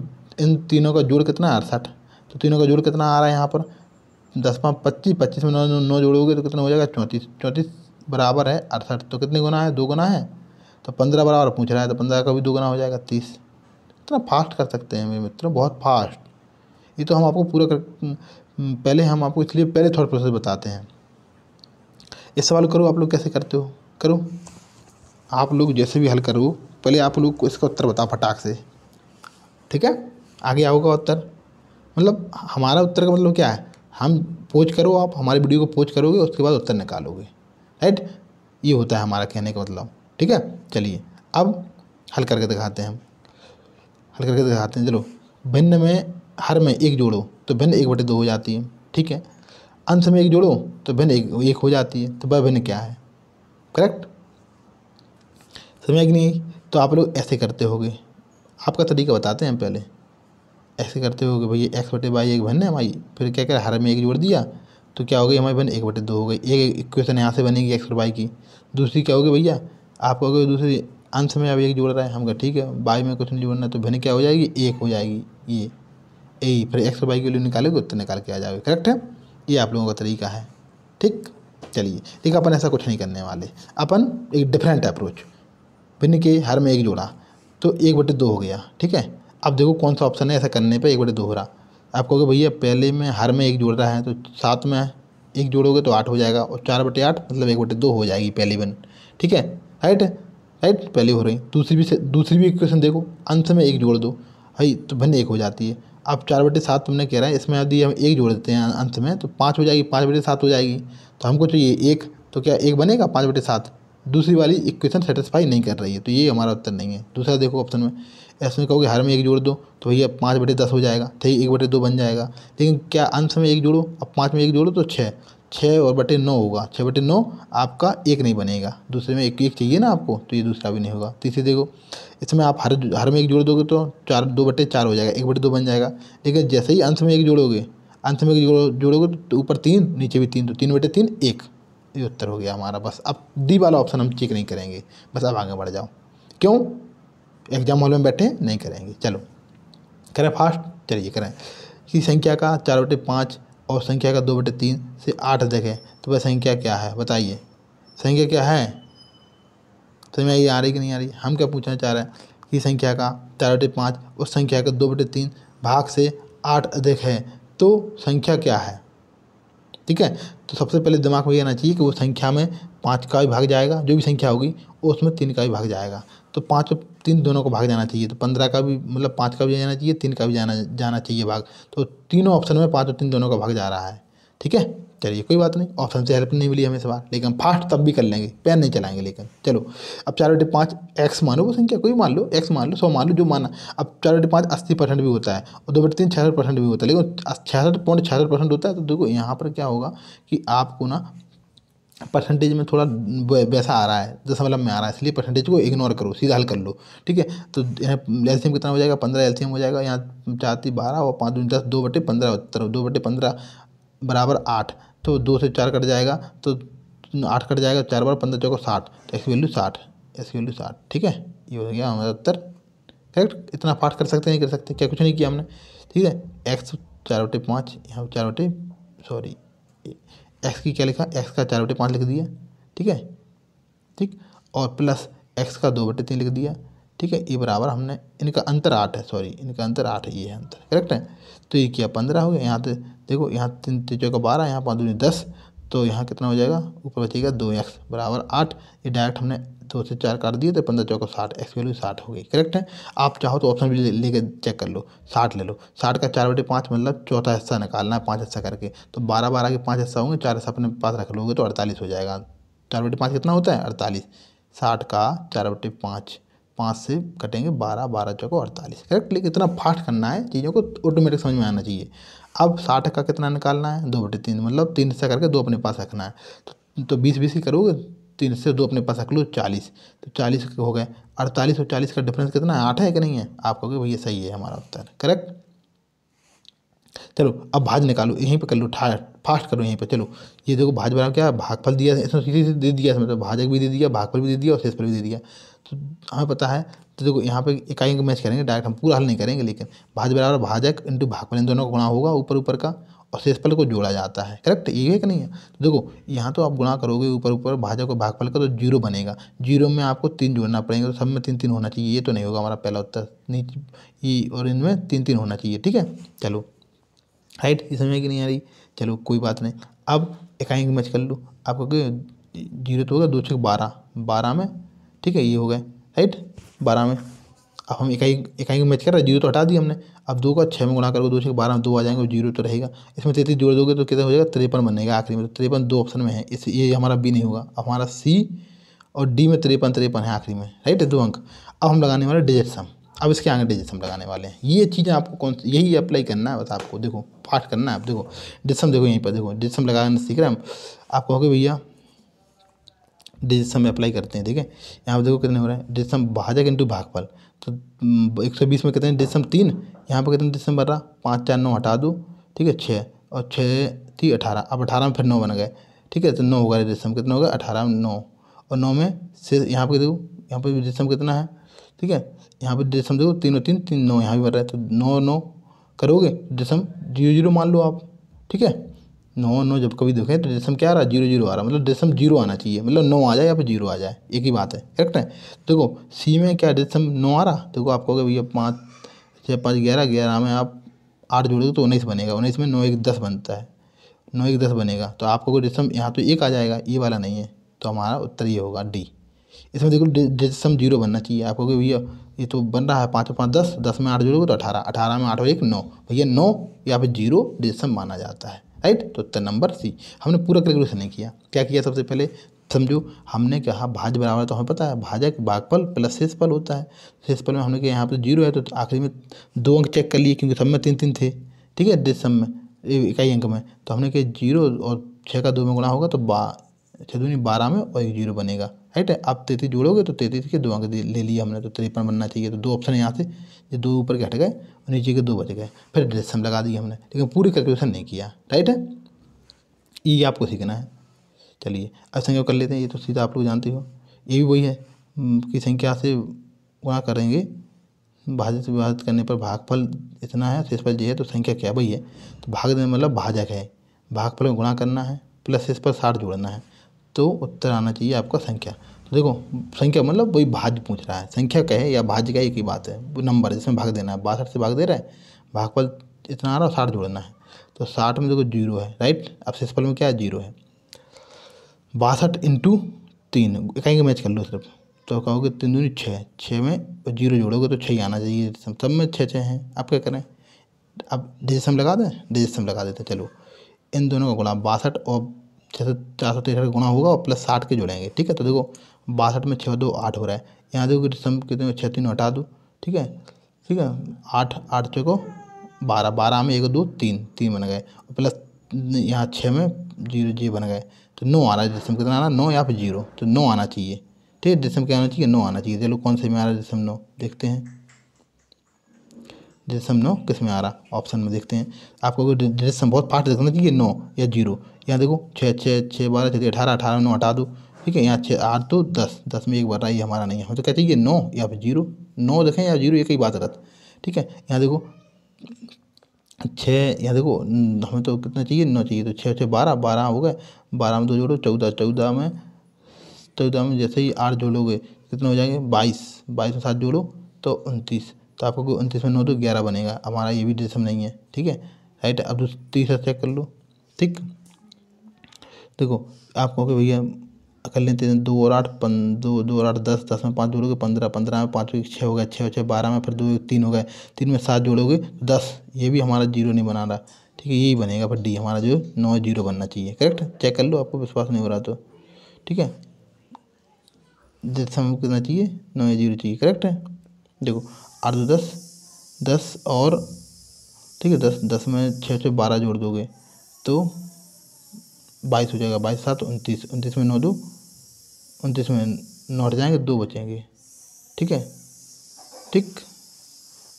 इन तीनों का जोड़ कितना अड़सठ तो तीनों का जोड़ कितना आ रहा है यहाँ पर दस पाँच पच्चीस पच्चीस में नौ नौ जोड़ोगे तो कितना हो जाएगा चौंतीस चौंतीस बराबर है अड़सठ तो कितने गुना है दो गुना है तो पंद्रह बराबर पूछ रहा है तो पंद्रह का भी दो गुना हो जाएगा तीस इतना फास्ट कर सकते हैं मेरे मित्रों बहुत फास्ट ये तो हम आपको पूरा कर पहले हम आपको इसलिए पहले थॉट प्रोसेस बताते हैं ये सवाल करो आप लोग कैसे करते हो करो आप लोग जैसे भी हल करो पहले आप लोग को इसका उत्तर बताओ फटाक से ठीक है आगे आओगे उत्तर मतलब हमारा उत्तर का मतलब क्या है हम पोज करो आप हमारे वीडियो को पोज करोगे उसके बाद उत्तर निकालोगे राइट ये होता है हमारा कहने का मतलब ठीक है चलिए अब हल करके दिखाते हैं हम हल करके दिखाते हैं चलो भिन्न में हर में एक जोड़ो तो भिन्न एक बटे दो हो जाती है ठीक है अंश में एक जोड़ो तो भिन्न एक एक हो जाती है तो वह भिन्न क्या है करेक्ट समझ नहीं तो आप लोग ऐसे करते होगे आपका तरीका बताते हैं पहले ऐसे करते होगे भैया एक्स बटे बाई एक भिन्न है हमारी फिर क्या कर हर में एक जोड़ दिया तो क्या हो गई हमारी बहन एक बटे दो हो गई एक इक्वेशन यहाँ से बनेगी एक्स और बाई की दूसरी क्या होगी भैया आप कहोगे दूसरी अंश में अब एक जुड़ रहा है हम कहा ठीक है बाई में कुछ नहीं जुड़ना तो भिन्न क्या हो जाएगी एक हो जाएगी ये ए फिर एक्स और बाई के लिए निकाले उत्तर तो निकाल के आ जाओगे करेक्ट है ये आप लोगों का तरीका है ठीक चलिए लेकिन अपन ऐसा कुछ नहीं करने वाले अपन एक डिफरेंट अप्रोच भिन्न के हर में एक जोड़ा तो एक बटे दो हो गया ठीक है अब देखो कौन सा ऑप्शन है ऐसा करने पर एक बटे दो हो रहा आप कहोगे भैया पहले में हर में एक जोड़ रहा है तो सात में एक जोड़ोगे तो आठ हो जाएगा और चार बटे आठ मतलब एक बटे दो हो जाएगी पहली बन ठीक है राइट राइट पहले हो रही दूसरी भी दूसरी भी इक्वेशन देखो अंत में एक जोड़ दो भाई तो भिन्न एक हो जाती है अब चार बटे सात तुमने कह रहा है इसमें यदि हम एक जोड़ देते हैं अंत में तो पाँच हो जाएगी पाँच बटे सात हो जाएगी तो हमको चाहिए एक तो क्या एक बनेगा पाँच बटे सात दूसरी वाली इक्वेशन सेटिस्फाई नहीं कर रही है तो ये हमारा उत्तर नहीं है दूसरा देखो ऑप्शन में इसमें कहोगे हर में एक जोड़ दो तो भैया पाँच बटे दस हो जाएगा ठीक तो एक बटे दो बन जाएगा लेकिन क्या अंश में एक जोड़ो अब पाँच में एक जोड़ो तो छः छः और बटे नौ होगा छः बटे नौ आपका एक नहीं बनेगा दूसरे में एक एक चाहिए ना आपको तो ये दूसरा भी नहीं होगा तीसरे तो देखो इसमें आप हर हर में एक जोड़ दोगे तो चार दो बटे चार हो जाएगा एक बटे दो बन जाएगा लेकिन जैसे ही अंश में एक जोड़ोगे अंश में एक जोड़ जोड़ोगे तो, तो ऊपर तीन नीचे भी तीन तो तीन बटे तीन एक ये उत्तर हो गया हमारा बस अब डी वाला ऑप्शन हम चेक नहीं करेंगे बस अब आगे बढ़ जाओ क्यों एग्जाम हॉल में बैठे नहीं करेंगे चलो करें फास्ट चलिए करें की संख्या का चार बटे पाँच और संख्या का दो बटे तीन से आठ देखें तो वह संख्या क्या है बताइए संख्या क्या है समय ये आ रही कि नहीं आ रही हम क्या पूछना चाह रहे हैं कि संख्या का चार बटे पाँच और संख्या का दो बटे तीन भाग से आठ अधिक है तो संख्या क्या है ठीक है तो सबसे पहले दिमाग में ये आना चाहिए कि वो संख्या में पाँच का भी भाग जाएगा जो भी संख्या होगी उसमें तीन का भी भाग जाएगा तो पाँच और तीन दोनों को भाग जाना चाहिए तो पंद्रह का भी मतलब पाँच का भी जाना चाहिए तीन का भी जाना जाना चाहिए भाग तो तीनों ऑप्शन में पाँच और तीन दोनों का भाग जा रहा है ठीक है चलिए कोई बात नहीं ऑप्शन से हेल्प नहीं मिली हमें सवाल लेकिन फास्ट तब भी कर लेंगे पेन नहीं चलाएंगे लेकिन चलो अब चार बटे पाँच एक्स मानो वो संख्या कोई मान लो एक्स मान लो सौ मान लो जो माना अब चार बटे पाँच अस्सी परसेंट भी होता है और दो बटे तीन छियासठ परसेंट भी होता है लेकिन छियासठ पॉइंट छियासठ परसेंट होता है तो देखो यहाँ पर क्या होगा कि आपको ना परसेंटेज में थोड़ा वैसा आ रहा है दशमलव मतलब में आ रहा है इसलिए परसेंटेज को इग्नोर करो सीधा हल कर लो ठीक है तो यहाँ कितना हो जाएगा पंद्रह एल हो जाएगा यहाँ चाहती बारह और पाँच दस दो बटे पंद्रह तरफ दो बटे पंद्रह बराबर आठ तो दो से चार कट जाएगा तो आठ कट जाएगा चार बार पंद्रह चौको साठ तो एक्स वैल्यू साठ एक्स वैल्यू साठ ठीक है ये हो गया हमारा उत्तर करेक्ट इतना फास्ट कर सकते हैं नहीं कर सकते क्या कुछ नहीं किया हमने ठीक है एक्स चार बटे पाँच यहाँ चार बटे सॉरी एक्स की क्या लिखा एक्स का चार बटे पाँच लिख दिया ठीक है ठीक और प्लस एक्स का दो बटे तीन लिख दिया ठीक है ये बराबर हमने इनका अंतर आठ है सॉरी इनका अंतर आठ है ये है अंतर करेक्ट है तो ये किया पंद्रह हो गया यहाँ तो देखो यहाँ तीन तीन चौका बारह यहाँ पाँच दूनी दस तो यहाँ कितना हो जाएगा ऊपर बचेगा दो एक्स बराबर आठ ये डायरेक्ट हमने दो से चार काट दिए तो पंद्रह चौको साठ एक्स वैल्यू साठ हो गई करेक्ट है आप चाहो तो ऑप्शन भी लेके चेक कर लो साठ ले लो साठ का चार बटे पाँच मतलब चौथा हिस्सा निकालना है पाँच हिस्सा करके तो बारह बारह के पाँच हिस्सा होंगे चार हिस्सा अपने पास रख लोगे तो अड़तालीस हो जाएगा चार बटे पाँच कितना होता है अड़तालीस साठ का चार बटे पाँच पाँच से कटेंगे बारह बारह चौको अड़तालीस करेक्ट लेकिन इतना फास्ट करना है चीज़ों को ऑटोमेटिक समझ में आना चाहिए अब साठ का कितना निकालना है दो बटे तीन मतलब तीन से करके दो अपने पास रखना है तो, तो बीस बीस ही करोगे तीन से दो अपने पास रख लो चालीस तो चालीस हो गए अड़तालीस और चालीस का डिफरेंस कितना है आठ है कि नहीं है आप कहोगे भैया सही है हमारा उत्तर करेक्ट चलो अब भाज निकालो यहीं पर कर लो ठा फास्ट करो यहीं पर चलो ये देखो भाज बना क्या भागफल दिया इसमें दे दिया इसमें तो भाजक भी दे दिया भागफल भी दे दिया और पर भी दे दिया तो हमें पता है तो देखो यहाँ पे इकाई का मैच करेंगे डायरेक्ट हम पूरा हल नहीं करेंगे लेकिन भाज बराबर भाजक इंटू भागफल इन दोनों का गुणा होगा ऊपर ऊपर का और शेषफल को जोड़ा जाता है करेक्ट ये है कि नहीं है तो देखो यहाँ तो आप गुणा करोगे ऊपर ऊपर भाजक और भागफल का तो जीरो बनेगा जीरो में आपको तीन जोड़ना पड़ेगा तो सब में तीन तीन होना चाहिए ये तो नहीं होगा हमारा पहला उत्तर नीचे ये और इनमें तीन तीन होना चाहिए ठीक है चलो राइट ये समझ की नहीं आ रही चलो कोई बात नहीं अब इकाई मैच कर लो आपको जीरो तो होगा दो छः बारह बारह में ठीक है ये हो गए राइट बारह में अब हम इकाई इकाई को मैच कर रहे हैं जीरो तो हटा दी हमने अब दो का छः में गुणा करोगे दो से बारह दो आ जाएंगे जीरो तो रहेगा इसमें तैतीस जोड़ दोगे तो कितना हो जाएगा तिरपन बनेगा आखिरी में तो तिरपन दो ऑप्शन में है इससे ये हमारा बी नहीं होगा अब हमारा सी और डी में तिरपन तिरपन है आखिरी में राइट दो अंक अब हम लगाने वाले डिजिट सम अब इसके आगे डिजिट सम लगाने वाले हैं ये चीज़ें आपको कौन सी यही अप्लाई करना है बस आपको देखो फास्ट करना है आप देखो डिजिट सम देखो यहीं पर देखो डिजिट सम लगाना सीख रहे हैं हम आप कहोगे भैया डिजिसम में अप्लाई करते हैं ठीक है यहाँ पर देखो कितने हो रहे हैं डिजिसम भाजक इंटू भागफल तो हम्म, एक सौ बीस में कितने डिजिसम तीन यहाँ पर कितने डिजिसम बन रहा पाँच चार नौ हटा दो ठीक है छः और छः थी अठारह अब अठारह में फिर नौ बन गए ठीक है तो नौ होगा डिजिसम कितना होगा अठारह में नौ और नौ में से यहाँ पर देखो यहाँ पर डिजिसम कितना है ठीक है यहाँ पर डिजिसम देखो तीन और तीन तीन नौ यहाँ भी बन रहा है तो नौ नौ करोगे डिजिसम जीरो जीरो मान लो आप ठीक है नौ नौ जब कभी देखें तो डेसिम क्या आ रहा है जीरो जीरो आ रहा है मतलब डेसम जीरो आना चाहिए मतलब नौ आ जाए या फिर जीरो आ जाए एक ही बात है करेक्ट है देखो सी में क्या डेसम नौ आ रहा देखो आप कहोगे भैया पाँच छः पाँच ग्यारह ग्यारह में आप आठ जोड़ दो तो उन्नीस बनेगा उन्नीस में नौ एक दस बनता है नौ एक दस बनेगा तो आपको कोई डेसिम यहाँ तो एक आ जाएगा ये वाला नहीं है तो हमारा उत्तर ये होगा डी इसमें देखो डेसिम जीरो बनना चाहिए आपको कि भैया ये तो बन रहा है पाँच पाँच दस दस में आठ जोड़ोगे तो अठारह अठारह में आठ और एक नौ भैया नौ या फिर जीरो डेसम माना जाता है राइट तो उत्तर नंबर सी हमने पूरा कैलकुलेशन नहीं किया क्या किया सबसे पहले समझो हमने कहा भाज बराबर तो हमें पता है भाजा बागपल प्लस शेषफल होता है शेषफल में हमने कहा यहाँ पर जीरो है तो आखिरी में दो अंक चेक कर लिए क्योंकि सब में तीन तीन थे ठीक है दिस सब में इकाई अंक में तो हमने कहा जीरो और छः का दो में गुणा होगा तो बा छः दूनी बारह में और एक जीरो बनेगा राइट है आप तैतीस जोड़ोगे तो तैतीस के दो अंक ले लिए हमने तो तिरपन बनना चाहिए तो दो ऑप्शन है यहाँ से ये दो ऊपर के हट गए और नीचे के दो बच गए फिर हम लगा दिए हमने लेकिन पूरी कैलकुलेशन नहीं किया राइट है ये आपको सीखना है चलिए अब संख्या कर लेते हैं ये तो सीधा आप लोग जानते हो ये भी वही है हम्म, कि संख्या से गुणा करेंगे भाजित विभाजित करने पर भागफल इतना है शेषफल ये है तो संख्या क्या वही है तो भाग देने मतलब भाजक है भागफल में गुणा करना है प्लस इस पर साठ जोड़ना है तो उत्तर आना चाहिए आपका संख्या तो देखो संख्या मतलब वही भाज्य पूछ रहा है संख्या कहे या भाज्य का एक ही बात है वो नंबर है जिसमें भाग देना है बासठ से भाग दे रहा है भागफल इतना आ रहा है साठ जोड़ना है तो साठ में देखो जीरो है राइट अब शेषफल में क्या है जीरो है बासठ इंटू तीन कहीं मैच कर लो सिर्फ तो कहोगे तीन दूनी छः छः में जीरो जोड़ोगे तो छः ही आना चाहिए सब में छः छः हैं आप क्या करें अब डिजिसम लगा दें डिजिसम लगा देते चलो इन दोनों का गुणा बासठ और छः सौ चार सौ तिरसठ गुणा होगा और प्लस साठ के जोड़ेंगे ठीक है तो देखो बासठ में छः दो आठ हो रहा है यहाँ देखो सम कितने छः तीन हटा दो ठीक है ठीक है आठ आठ छः को बारह बारह में एक दो तीन तीन बन गए और प्लस यहाँ छः में जीरो जी बन गए तो नौ आ रहा है जिसम कितना आना नौ या फिर जीरो तो नो आना चाहिए ठीक है जिसम क्या आना चाहिए नौ आना चाहिए चलो कौन से में आ रहा है जिसम नो देखते हैं जिसम नौ किस में आ रहा ऑप्शन में देखते हैं आपको जिसम बहुत फास्ट देखना चाहिए नौ या जीरो यहाँ देखो छः छः छः बारह छः अठारह अठारह नौ हटा दो ठीक है यहाँ छः आठ दो दस दस में एक बढ़ रहा है ये हमारा नहीं है हम तो कहते हैं ये नौ या फिर जीरो नौ देखें या जीरो एक ही बात गलत ठीक है यहाँ देखो छः यहाँ देखो हमें तो कितना चाहिए नौ चाहिए तो छः छः बारह बारह हो गए बारह में दो जोड़ो चौदह चौदह में चौदह में जैसे ही आठ जोड़ोगे कितने हो जाएंगे बाईस बाईस में सात जोड़ो तो उनतीस तो आपको उनतीस में नौ तो ग्यारह बनेगा हमारा ये भी डिसम नहीं है ठीक है राइट अब तो तीसरा चेक कर लो ठीक देखो आप कहोगे भैया कर लेते हैं दो और आठ पन दो दो और आठ दस दस में पाँच जोड़ोगे पंद्रह पंद्रह में पाँच छः हो गए छः छः बारह में फिर दो तीन हो गए तीन में सात जोड़ोगे दस ये भी हमारा जीरो नहीं बना रहा ठीक है यही बनेगा फिर डी हमारा जो नौ जीरो बनना चाहिए करेक्ट चेक कर लो आपको विश्वास नहीं हो रहा तो ठीक है जैसे हम कितना चाहिए नौ जीरो चाहिए करेक्ट है देखो आठ दो दस दस और ठीक है दस दस में छः छः बारह जोड़ दोगे तो बाईस हो जाएगा बाईस सात उनतीस उनतीस में नौ दो उनतीस में नौ हट जाएंगे दो बचेंगे ठीक है ठीक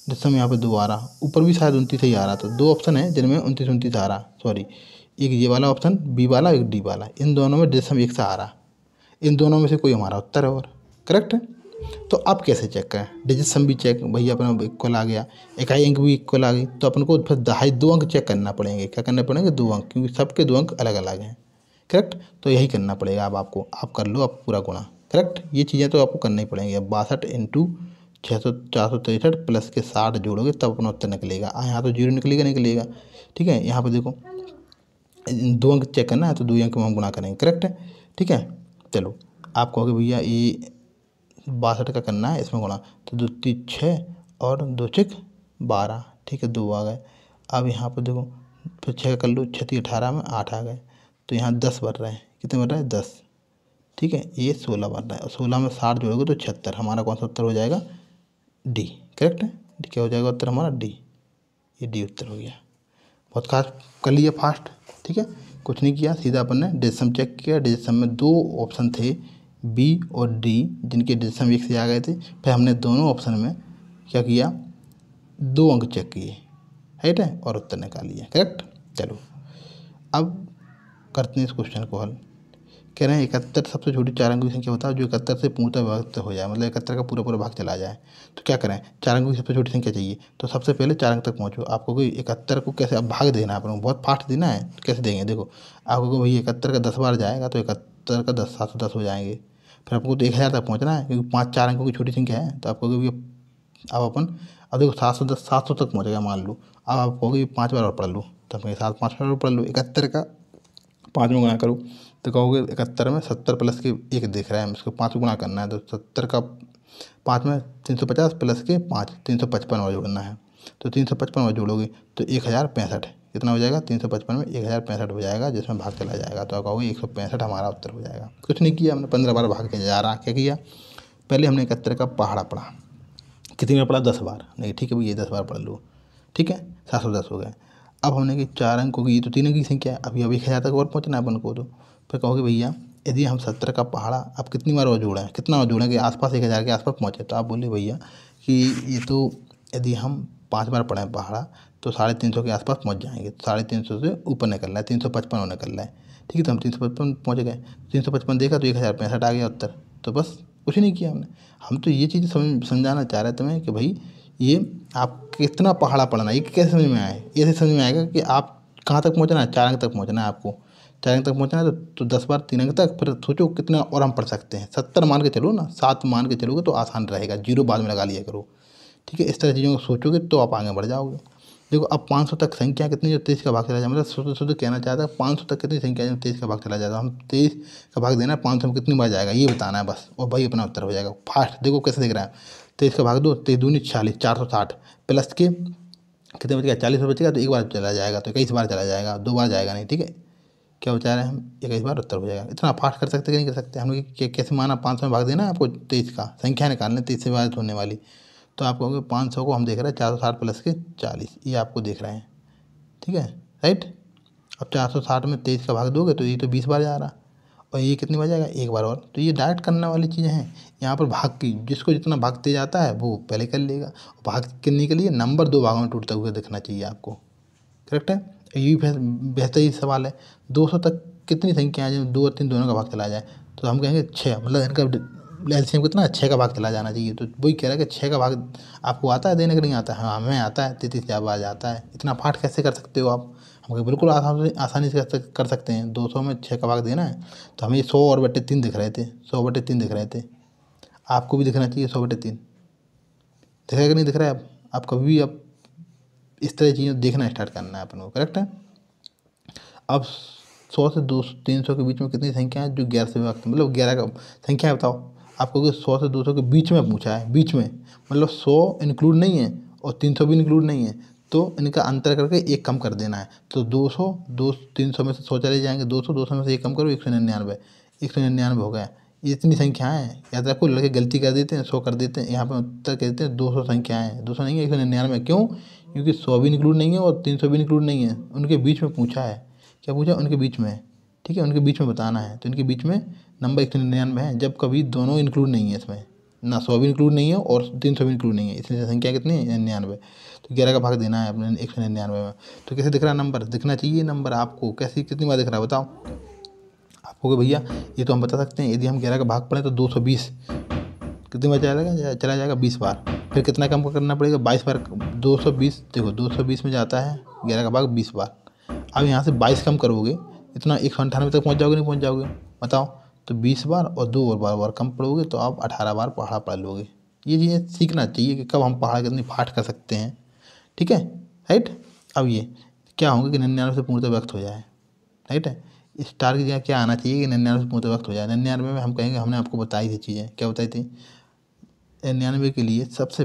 जिस समय यहाँ पे दो आ रहा ऊपर भी शायद उनतीस ही आ रहा था दो ऑप्शन है जिनमें उनतीस उनतीस आ रहा सॉरी एक ये वाला ऑप्शन बी वाला एक डी वाला इन दोनों में जिस समय एक सा आ रहा इन दोनों में से कोई हमारा उत्तर है और करेक्ट है तो आप कैसे चेक करें डिजिट सम भी चेक भैया अपना इक्वल आ गया इकाई अंक भी इक्वल आ गई तो अपन को फिर दहाई दो अंक चेक करना पड़ेंगे क्या करना पड़ेंगे दो अंक क्योंकि सबके दो अंक अलग अलग हैं करेक्ट तो यही करना पड़ेगा अब आपको आप कर लो आप पूरा गुणा करेक्ट ये चीज़ें तो आपको करनी पड़ेंगी अब बासठ इंटू छः सौ चार सौ तिरसठ प्लस के साठ जोड़ोगे तब अपना उत्तर निकलेगा यहाँ तो जीरो निकलेगा निकलेगा ठीक है यहाँ पर देखो दो अंक चेक करना है तो दो अंक में हम गुणा करेंगे करेक्ट है ठीक है चलो आप कहोगे भैया ये बासठ का करना है इसमें गुणा तो दो तीन छः और दो चिक बारह ठीक है दो आ गए अब यहाँ पर देखो फिर छः कर लो छती अठारह में आठ आ गए तो यहाँ दस बढ़ रहे हैं कितने बढ़ रहे हैं दस ठीक है ये सोलह बढ़ रहा है और सोलह में साठ जोड़ोगे तो छिहत्तर हमारा कौन सा उत्तर हो जाएगा डी करेक्ट है क्या हो जाएगा उत्तर हमारा डी ये डी उत्तर हो गया बहुत खास कर लिया फास्ट ठीक है कुछ नहीं किया सीधा अपन ने डिजिसम चेक किया डिजिसम में दो ऑप्शन थे बी और डी जिनके डिसीजन एक से आ गए थे फिर हमने दोनों ऑप्शन में क्या किया दो अंक चेक किए राइट है और उत्तर निकाल लिया करेक्ट चलो अब करते हैं इस क्वेश्चन को हल कह रहे हैं इकहत्तर सबसे छोटी चार अंगों की संख्या होता है जो इकहत्तर से पूर्णतः विभक्त हो जाए मतलब इकहत्तर का पूरा पूरा भाग चला जाए तो क्या करें चार अंगों की सबसे छोटी संख्या चाहिए तो सबसे पहले चार अंक तक पहुँचो आपको कोई इकहत्तर को कैसे अब भाग देना है आपको बहुत फास्ट देना है कैसे देंगे देखो आपको भाई इकहत्तर का दस बार जाएगा तो इकहत्तर का दस सात सौ दस हो जाएंगे फिर तो आपको तो एक हज़ार तक पहुँचना है क्योंकि पाँच चार अंकों की छोटी संख्या है तो आप कहोगे आप अपन अब देखो सात सौ दस सात सौ तक पहुँचेगा मान लो अब आप कहोगे पाँच बार और पढ़ लो तो मैं सात पाँच बार और पढ़ लो इकहत्तर का पाँच में गुणा करो तो कहोगे इकहत्तर में सत्तर प्लस के एक देख रहा है उसको पाँच गुणा करना है तो सत्तर का पाँच में तीन सौ पचास प्लस के पाँच तीन सौ पचपन और जोड़ना है तो तीन सौ पचपन और जोड़ोगे तो एक हज़ार पैंसठ कितना हो जाएगा तीन सौ पचपन में एक हज़ार पैंसठ हो जाएगा जिसमें भाग चला जाएगा तो आप कहोगे एक सौ पैंसठ हमारा उत्तर हो जाएगा कुछ नहीं किया हमने पंद्रह बार भाग के रहा क्या किया पहले हमने इकहत्तर का पहाड़ा पढ़ा कितनी बार पढ़ा दस बार नहीं ठीक है भैया दस बार पढ़ लो ठीक है सात सौ दस हो गए अब हमने कि चार अंकों की तो तीन अंक की संख्या है अभी अब एक हज़ार तक और पहुँचना है अपन को तो फिर कहोगे भैया यदि हम सत्तर का पहाड़ा अब कितनी बार और जुड़ें कितना और जुड़ें कि आसपास एक हज़ार के आसपास पहुँचे तो आप बोलिए भैया कि ये तो यदि हम पाँच बार पढ़ें पहाड़ा तो साढ़े तीन सौ के आसपास पहुंच जाएंगे तो साढ़े तीन सौ से ऊपर रहा है तीन सौ पचपन और रहा है ठीक है तो हम तीन सौ पचपन पहुँच गए तीन सौ पचपन देखा तो एक हज़ार पैंसठ आ गया उत्तर तो बस कुछ नहीं किया हमने हम तो ये चीज़ समझ समझाना चाह रहे थे मैं कि भाई ये आप कितना पहाड़ा पड़ना ये कैसे समझ में आए ये समझ में आएगा कि आप कहाँ तक पहुँचना है चार अंक तक पहुँचना है आपको चार अंक तक पहुँचना है तो, तो दस बार तीन अंक तक फिर सोचो कितना और हम पढ़ सकते हैं सत्तर मान के चलो ना सात मान के चलोगे तो आसान रहेगा जीरो बाद में लगा लिया करो ठीक है इस तरह चीज़ों को सोचोगे तो आप आगे बढ़ जाओगे देखो अब 500 तक संख्या कितनी जो तेईस का भाग चला जाए मतलब शुद्ध शुद्ध कहना चाहता है पाँच तक कितनी संख्या जो तेईस का भाग चला जाएगा तो हम तेईस का भाग देना है पाँच में कितनी बार जाएगा ये बताना है बस और भाई अपना उत्तर हो जाएगा फास्ट देखो कैसे देख रहा है तेईस का भाग दो तेईस दूनी छियालीस चार सौ साठ प्लस के कितने बचेगा चालीस रुपये बचेगा तो एक बार चला जाएगा तो इक्कीस बार चला जाएगा दो बार जाएगा नहीं ठीक है क्या बचा रहे हैं हम इक्कीस बार उत्तर हो जाएगा इतना फास्ट कर सकते कि नहीं कर सकते हम लोग कैसे माना पाँच में भाग देना है आपको तेईस का संख्या निकालना तेईस से बार होने वाली तो आप कहोगे पाँच सौ को हम देख रहे हैं चार सौ साठ प्लस के चालीस ये आपको देख रहे हैं ठीक है राइट अब चार सौ साठ में तेईस का भाग दोगे तो ये तो बीस बार जा रहा और ये कितनी बार जाएगा एक बार और तो ये डायरेक्ट करने वाली चीज़ें हैं यहाँ पर भाग की जिसको जितना भाग तेज जाता है वो पहले कर लेगा भाग करने के लिए नंबर दो भागों में टूटता हुआ देखना चाहिए आपको करेक्ट है ये भी बेहतर ही सवाल है दो सौ तक कितनी संख्या आ जाए दो और तीन दोनों का भाग चला जाए तो हम कहेंगे छः मतलब इनका एल सी एम कितना छः का भाग चला जाना चाहिए तो वही कह रहा है कि छः का भाग आपको आता है देने का नहीं आता है हाँ हमें आता है तैतीस बाज आता है इतना फाट कैसे कर सकते हो आप हम बिल्कुल आसानी आसानी से कर सकते हैं दो सौ में छः का भाग देना है तो हमें सौ और बटे तीन दिख रहे थे सौ बटे तीन दिख रहे थे आपको भी दिखना चाहिए सौ बटे तीन दिख रहा कि नहीं दिख रहा है आप, आप कभी भी आप इस तरह चीज़ें देखना स्टार्ट करना है अपन को करेक्ट है अब सौ से दो सौ तीन सौ के बीच में कितनी संख्या है जो ग्यारह से विभक्त मतलब ग्यारह का संख्या बताओ आपको सौ से दो सौ के बीच में पूछा है बीच में मतलब सौ इंक्लूड नहीं है और तीन सौ भी इंक्लूड नहीं है तो इनका अंतर करके एक कम कर देना है तो दो सौ दो तीन सौ में से सौ चले जाएंगे दो सौ दो सौ में से एक कम करो एक सौ निन्यानवे एक सौ निन्यानवे हो गया इतनी संख्याएं हैं तो रखो लड़के गलती कर देते हैं सौ कर देते हैं यहाँ पर उत्तर कह देते हैं दो सौ संख्याएँ दो सौ नहीं है एक सौ निन्यानवे क्यों क्योंकि सौ भी इंक्लूड नहीं है और तीन सौ भी इंक्लूड नहीं है उनके बीच में पूछा है क्या पूछा उनके बीच में ठीक है उनके बीच में बताना है तो इनके बीच में नंबर एक सौ निन्यानवे है जब कभी दोनों इंक्लूड नहीं है इसमें ना सौ भी इंक्लूड नहीं है और तीन सौ भी इंक्लूड नहीं है इसलिए संख्या कितनी है निन्यानवे तो ग्यारह का भाग देना है अपने एक सौ निन्यानवे में तो कैसे दिख रहा है नंबर दिखना चाहिए नंबर आपको कैसे कितनी बार दिख रहा है बताओ आपको कि भैया ये तो हम बता सकते हैं यदि हम ग्यारह का भाग पड़े तो दो सौ बीस कितनी बार चला जाएगा चला जाएगा बीस बार फिर कितना कम करना पड़ेगा बाईस बार दो सौ बीस देखो दो सौ बीस में जाता है ग्यारह का भाग बीस बार अब यहाँ से बाईस कम करोगे इतना एक सौ अंठानवे तक पहुँच जाओगे नहीं पहुँच जाओगे बताओ तो बीस बार और दो और बार बार कम पढ़ोगे तो आप अठारह बार पहाड़ा पढ़ लोगे ये चीज़ें सीखना चाहिए कि कब हम पहाड़ अंदर फाट कर सकते हैं ठीक है राइट अब ये क्या होंगे कि निन्यानवे से पूर्णतः व्यक्त हो जाए राइट है स्टार की जगह क्या आना चाहिए कि निन्यानवे से पूर्णतः व्यक्त हो जाए निन्यानवे में हम कहेंगे हमने आपको बताई थी चीज़ें क्या बताई थी निन्यानवे के लिए सबसे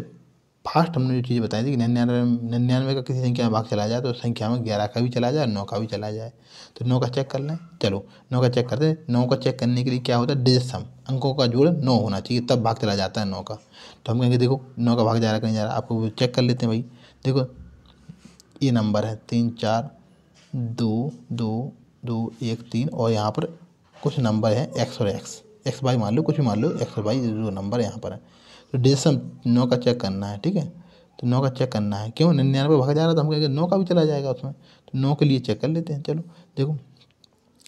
फास्ट हमने जो चीज़ें बताई थी कि निन्यानवे निन्यानवे का किसी संख्या में भाग चला जाए तो संख्या में ग्यारह का भी चला जाए नौ का भी चला जाए तो नौ का चेक कर लें चलो नौ का चेक करते हैं नौ का चेक करने के लिए क्या होता है डिजिट सम अंकों का जोड़ नौ होना चाहिए तब भाग चला जाता है नौ का तो हम कहेंगे देखो नौ का भाग जा रहा कहीं जा रहा आपको चेक कर लेते हैं भाई देखो ये नंबर है तीन चार दो दो दो एक तीन और यहाँ पर कुछ नंबर है एक्स और एक्स एक्स बाई मान लो कुछ भी मान लो एक्स बाई जो नंबर यहाँ पर है तो नौ का चेक करना है ठीक है तो नौ का चेक करना है क्यों निन्यानवे भाग जा रहा था हम कहेंगे नौ का भी चला जाएगा उसमें तो नौ के लिए चेक कर लेते हैं चलो देखो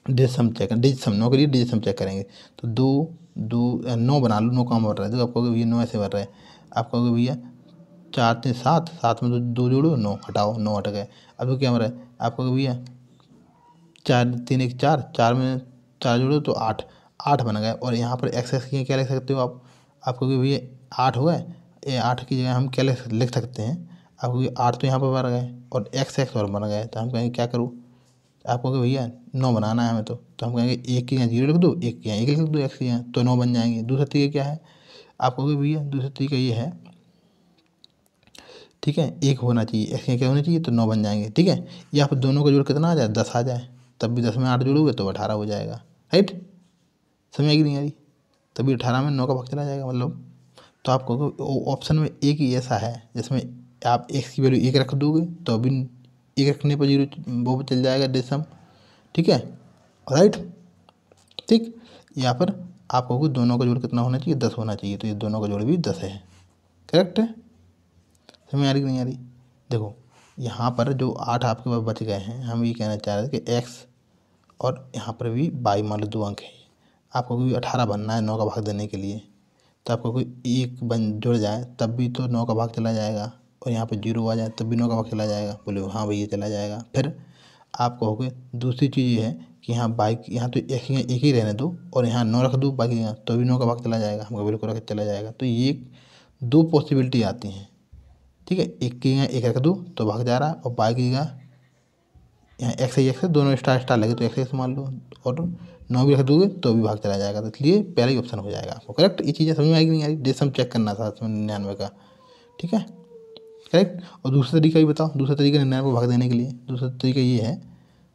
डिशम चेक डिशम नौ के लिए डिशम चेक करेंगे तो दो दो नौ बना लो नौ काम बढ़ रहा है देखो आप कहोगे भैया नौ ऐसे बढ़ रहा है आप कहोगे भैया चार तीन सात सात में तो दो जोड़ो नौ हटाओ नौ हट गए अब क्या हो रहा है आप कहोगे भैया चार तीन एक चार चार में चार जोड़ो तो आठ आठ बन गए और यहाँ पर एक्स एक्स क्या लिख सकते हो आप आप कहोगे भैया आठ हो गए आठ की जगह हम क्या लिख सकते हैं अब आठ तो यहाँ पर बन गए और एक्स एक्स और बन गए तो हम कहेंगे क्या करूँ आप कहोगे भैया नौ बनाना है हमें तो तो हम कहेंगे एक के यहाँ जीरो लिख दो एक के यहाँ एक लिख दो एक्स के यहाँ तो नौ बन जाएंगे दूसरा तरीका क्या है आप कहोगे भैया दूसरा तरीका ये है ठीक है एक होना चाहिए एक्स क्या होना चाहिए तो नौ बन जाएंगे ठीक है या फिर दोनों का जोड़ कितना आ जाए दस आ जाए तब भी दस में आठ जोड़ोगे तो अठारह हो जाएगा राइट समझ आएगी नहीं आ रही तभी अठारह में नौ का भाग चला जाएगा मतलब तो आपको ऑप्शन में एक ही ऐसा है जिसमें आप एक्स की वैल्यू एक रख दोगे तो अभी एक रखने पर जीरो वो भी चल जाएगा डेसम ठीक है राइट ठीक यहाँ पर आपको दोनों का जोड़ कितना होना चाहिए दस होना चाहिए तो ये दोनों का जोड़ भी दस है करेक्ट है समझ आ रही नहीं आ रही देखो यहाँ पर जो आठ आपके पास बच गए हैं हम ये कहना चाह रहे थे कि एक्स और यहाँ पर भी बाई मान लो दो अंक है आपको भी अठारह बनना है नौ का भाग देने के लिए तो आपको कोई एक बन जुड़ जाए तब भी तो नौ का भाग चला जाएगा और यहाँ पर जीरो आ जाए तब भी नौ का भाग चला जाएगा बोले हाँ ये चला जाएगा फिर आप कहोगे दूसरी चीज़ ये है कि यहाँ बाइक यहाँ तो एक ही एक ही रहने दो और यहाँ नौ रख दो बाकी यहाँ तो भी नौ का भाग चला जाएगा हमको बिल्कुल रख चला जाएगा तो ये दो पॉसिबिलिटी आती हैं ठीक है एक की यहाँ एक रख दो तो भाग जा रहा है और बाइक की यहाँ एक से एक से दोनों स्टार स्टार लगे तो एक से मान लो और नौ भी रख दोगे तो भी भाग चला जाएगा तो इसलिए पहला ही ऑप्शन हो जाएगा आपको करेक्ट ये चीज़ें समझ में आएगी नहीं आ रही जैसे हम चेक करना था इसमें निन्यानवे का ठीक है करेक्ट और दूसरा तरीका ये बताओ दूसरा तरीका निन्यानवे भाग देने के लिए दूसरा तरीका ये है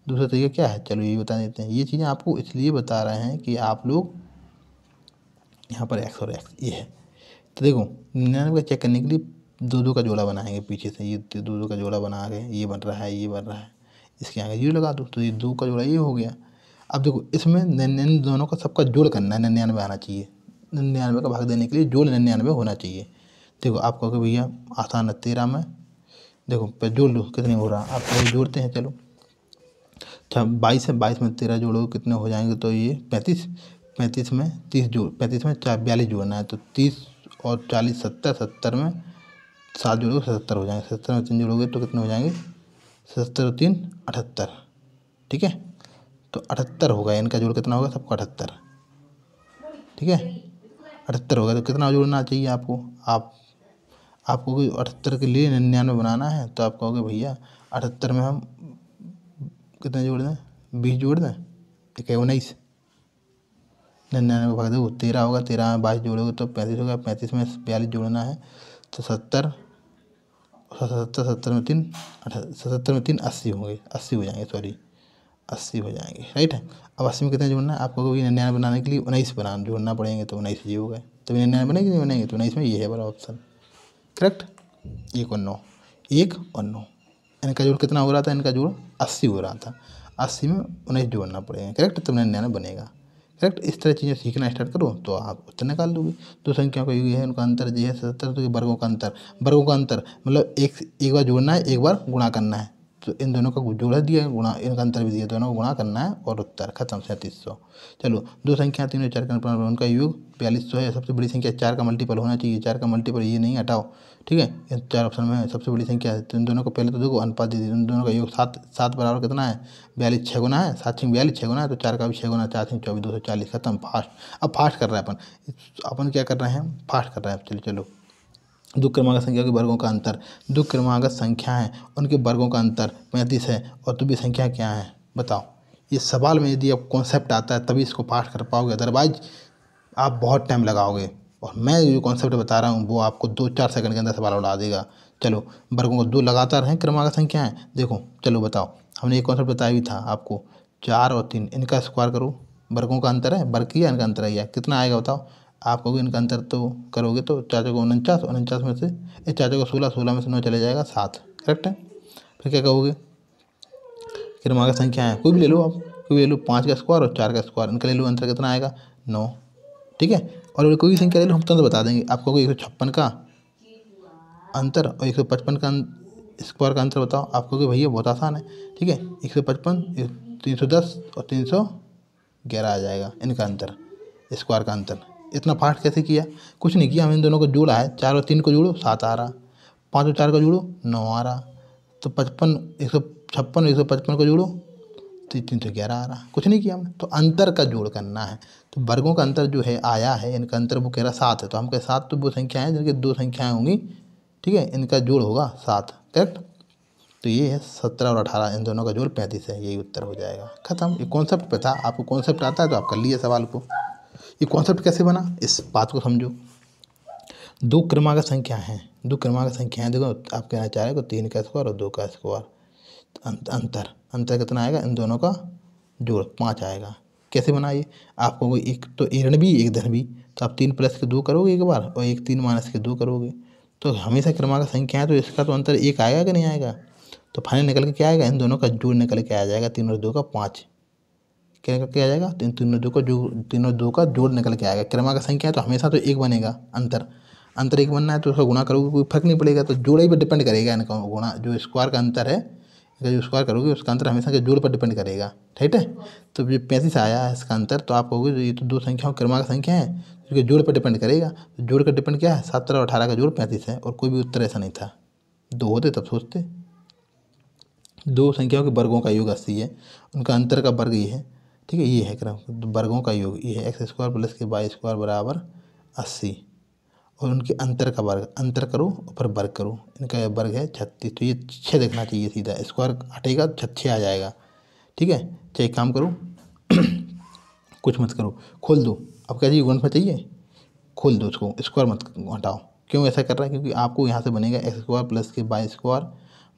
दूसरा तरीका क्या है चलो ये बता देते हैं ये चीज़ें आपको इसलिए बता रहे हैं कि आप लोग यहाँ पर एक्स और एक्स ये है तो देखो निन्यानवे का चेक करने के लिए दो दो का जोड़ा बनाएंगे पीछे से ये दो दो का जोड़ा बना रहे हैं ये बन रहा है ये बन रहा है इसके आगे जीरो लगा दो तो ये दो का जोड़ा ये हो गया अब देखो इसमें निन्यानवे दोनों का सबका जोड़ करना है निन्यानवे आना चाहिए निन्यानवे का भाग देने के लिए जोड़ निन्यानवे होना चाहिए देखो आप कहोगे भैया आसान है तेरह में देखो पर जोड़ लो कितने हो रहा आप पहले जोड़ते हैं चलो अच्छा बाईस है बाईस में तेरह जोड़ो कितने हो जाएंगे तो ये पैंतीस पैंतीस में तीस जोड़ पैंतीस में चार बयालीस जोड़ना है तो तीस और चालीस सत्तर सत्तर में सात जोड़ोगे सतहत्तर हो जाएंगे सत्तर में तीन जोड़ोगे तो कितने हो जाएंगे सत्तर और तीन अठहत्तर ठीक है तो अठहत्तर होगा एन का जोड़ कितना होगा सबको अठहत्तर ठीक है अठहत्तर होगा तो कितना जोड़ना चाहिए आपको आप आपको कोई अठहत्तर के लिए निन्यानवे बनाना है तो आप कहोगे भैया अठहत्तर में हम कितने जोड़ दें बीस जोड़ दें ठीक है उन्नीस निन्यानवे भाग दो तेरह होगा तेरह में बाईस जोड़ोगे तो पैंतीस होगा पैंतीस में बयालीस जोड़ना है तो सत्तर सतहत्तर सत्तर में तीन अठ सतहत्तर में तीन अस्सी होंगे अस्सी हो जाएंगे सॉरी अस्सी हो जाएंगे राइट है अब अस्सी में कितना जोड़ना है आपको कभी निन्यानवे बनाने के लिए उन्नीस बना जोड़ना पड़ेंगे तो उन्नीस ये हो गए तो निन्यानवे बनेंगे नहीं बनेंगे तो उन्नीस में ये है बड़ा ऑप्शन करेक्ट एक और नौ एक और नौ इनका जोड़ कितना हो रहा था इनका जोड़ अस्सी हो रहा था अस्सी में उन्नीस जोड़ना पड़ेगा करेक्ट तो निन्यानवे बनेगा करेक्ट इस तरह चीज़ें सीखना स्टार्ट करो तो आप उत्तर निकाल लोगे दो तो संख्या का ये है उनका अंतर जी है सत्तर तो वर्गों का अंतर वर्गों का अंतर मतलब एक एक बार जोड़ना है एक बार गुणा करना है तो इन दोनों का जोड़ दिया गुणा इनका अंतर भी दिया तो दोनों को गुणा करना है और उत्तर खत्म सैंतीस सौ चलो दो संख्या तीन और चार का उनका योग बयालीस सौ है सबसे बड़ी संख्या चार का मल्टीपल होना चाहिए चार का मल्टीपल ये नहीं हटाओ ठीक है इन चार ऑप्शन में सबसे बड़ी संख्या है तो इन दोनों को पहले तो देखो अनुपात दे इन दोनों का योग सात सात बराबर कितना है बयालीस छः गुना है सात छिंग बयालीस छः गुना है तो चार का भी छः गुना चार सिंह चौबीस दो सौ चालीस खत्म फास्ट अब फास्ट कर रहे हैं अपन अपन क्या कर रहे हैं फास्ट कर रहे हैं चलो चलो दो क्रमागत संख्या के वर्गों का अंतर दो क्रमागत संख्या हैं उनके वर्गों का अंतर पैंतीस है और दुबी संख्या क्या है बताओ ये सवाल में यदि आप कॉन्सेप्ट आता है तभी इसको पाठ कर पाओगे अदरवाइज आप बहुत टाइम लगाओगे और मैं जो कॉन्सेप्ट बता रहा हूँ वो आपको दो चार सेकंड के अंदर सवाल उड़ा देगा चलो वर्गों को दो लगातार हैं क्रमागत संख्या है देखो चलो बताओ हमने ये कॉन्सेप्ट बताया भी था आपको चार और तीन इनका स्क्वायर करो वर्गों का अंतर है वर्ग किया इनका अंतर है कितना आएगा बताओ आप कहोगे इनका अंतर तो करोगे तो चार चौको उनचास उनचास में से इस चार चौको सोलह सोलह में से नौ चले जाएगा सात करेक्ट है फिर क्या कहोगे का संख्या है कोई भी ले लो आप कोई भी ले लो पाँच का स्क्वायर और चार का स्क्वायर इनका ले लो अंतर कितना आएगा नौ ठीक है और कोई भी संख्या ले लो हम तुरंत बता देंगे आप कहोगे एक सौ छप्पन का अंतर और एक सौ पचपन का स्क्वायर का अंतर बताओ आप कहोगे भैया बहुत आसान है ठीक है एक सौ पचपन तीन सौ दस और तीन सौ ग्यारह आ जाएगा इनका अंतर स्क्वायर का अंतर इतना फास्ट कैसे किया कुछ नहीं किया हम इन दोनों को जोड़ा है चार और तीन को जोड़ो सात आ रहा पाँच और चार को जोड़ो नौ आ रहा तो पचपन एक सौ छप्पन एक सौ पचपन को जोड़ो तो तीन सौ ग्यारह आ रहा कुछ नहीं किया हमने तो अंतर का जोड़ करना है तो वर्गों का अंतर जो है आया है इनका अंतर वो कह रहा सात है तो हम कह सात तो वो संख्याएँ हैं जिनके दो संख्याएँ होंगी ठीक है इनका जोड़ होगा सात करेक्ट तो ये है सत्रह और अठारह इन दोनों का जोड़ पैंतीस है यही उत्तर हो जाएगा खत्म ये कॉन्सेप्ट पे था आपको कॉन्सेप्ट आता है तो आप कर लिए सवाल को ये कॉन्सेप्ट कैसे बना इस बात को समझो दो क्रमागत संख्या हैं दो क्रमागत हैं देखो आप कहना चाह रहे हो तीन का स्क्वायर और दो का स्क्वायर अंतर अंतर कितना आएगा इन दोनों का जोड़ पाँच आएगा कैसे बना ये आपको एक तो ऋण भी एक धन भी तो आप तीन प्लस के दो करोगे एक बार और एक तीन माइनस के दो करोगे तो हमेशा क्रमागत संख्या है तो इसका तो अंतर एक आएगा कि नहीं आएगा तो फाइनल निकल के क्या आएगा इन दोनों का जोड़ निकल के आ जाएगा तीन और दो का पाँच क्या निकल के आ जाएगा तीन तीनों दो का जो तीनों दो का जोड़ निकल के आएगा क्रमा का संख्या है तो हमेशा तो एक बनेगा अंतर अंतर एक बनना है तो उसका गुणा करोगे कोई फर्क नहीं पड़ेगा तो जोड़े पर डिपेंड करेगा इनका गुणा जो स्क्वायर का अंतर है अगर जो स्क्वायर करोगे उसका अंतर हमेशा के जोड़ पर डिपेंड करेगा ठीक है तो जो पैंतीस आया है इसका अंतर तो आप कहोगे ये तो दो संख्या क्रमा का संख्या है तो क्योंकि जोड़ पर डिपेंड करेगा तो जोड़ का डिपेंड क्या है सत्रह और अठारह का जोड़ पैंतीस है और कोई भी उत्तर ऐसा नहीं था दो होते तब सोचते दो संख्याओं के वर्गों का योग अस्सी है उनका अंतर का वर्ग ये है ठीक है ये है क्रम तो वर्गों का योग ये है एक्स स्क्वायर प्लस के वाई स्क्वायर बराबर अस्सी और उनके अंतर का वर्ग अंतर करो और वर्ग करो इनका वर्ग है छत्तीस तो ये छः देखना चाहिए सीधा स्क्वायर हटेगा तो छः आ जाएगा ठीक है चाहे तो काम करो कुछ मत करो खोल दो अब कह चाहिए गुणफल चाहिए खोल दो उसको स्क्वायर मत हटाओ क्यों ऐसा कर रहा है क्योंकि आपको यहाँ से बनेगा एक्स स्क्वायर प्लस के बाई स्क्वायर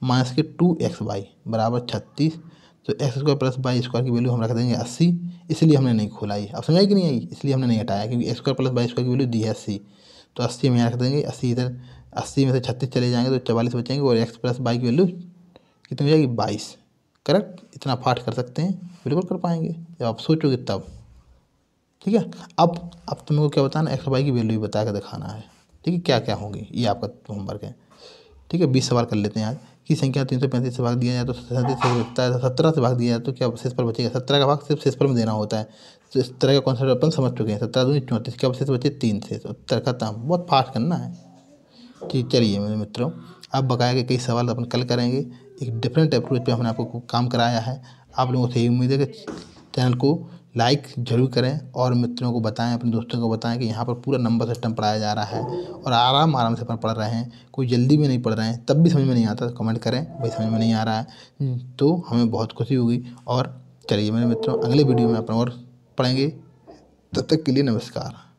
माइनस के टू एक्स वाई बराबर छत्तीस तो X square plus Y square की वैल्यू हम रख देंगे अस्सी इसलिए हमने नहीं खोलाई अब अब समझाई कि नहीं आई इसलिए हमने नहीं हटाया क्योंकि स्क्वायर प्लस बाई स्क्वायर की वैल्यू दी है अस्सी तो अस्सी हम यहाँ रख देंगे अस्सी इधर अस्सी में से छत्तीस चले जाएंगे तो चवालीस बचेंगे और एक्स प्लस बाई की वैल्यू कितनी हो जाएगी बाईस करेक्ट इतना फाट कर सकते हैं बिल्कुल कर पाएंगे जब आप सोचोगे तब ठीक है अब अब तुमको क्या बताना एक्स बाई की वैल्यू भी बता कर दिखाना है ठीक है क्या क्या होंगी ये आपका होमवर्क है ठीक है बीस सवाल कर लेते हैं आज की संख्या तीन सौ पैंतीस से भाग दिया जाए तो सैंतीस से बचता है सत्रह से भाग दिया जाए तो क्या शेष पर बचेगा सत्रह का भाग सिर्फ शेष पर में देना होता है तो इस तरह का कॉन्सेप्ट अपन समझ चुके हैं सत्रह दूनी चौंतीस क्या शेष बचे तीन से उत्तर खत्म बहुत फास्ट करना है ठीक चलिए मेरे मित्रों अब बकाया के कई सवाल अपन कल करेंगे एक डिफरेंट अप्रोच पर हमने आपको काम कराया है आप लोगों से यही उम्मीद है कि चैनल को लाइक ज़रूर करें और मित्रों को बताएं अपने दोस्तों को बताएं कि यहाँ पर पूरा नंबर सिस्टम पढ़ाया जा रहा है और आराम आराम से अपन पढ़ रहे हैं कोई जल्दी में नहीं पढ़ रहे हैं तब भी समझ में नहीं आता तो कमेंट करें भाई समझ में नहीं आ रहा है हम्म, तो हमें बहुत खुशी होगी और चलिए मेरे मित्रों अगले वीडियो में अपन और पढ़ेंगे तब तक के लिए नमस्कार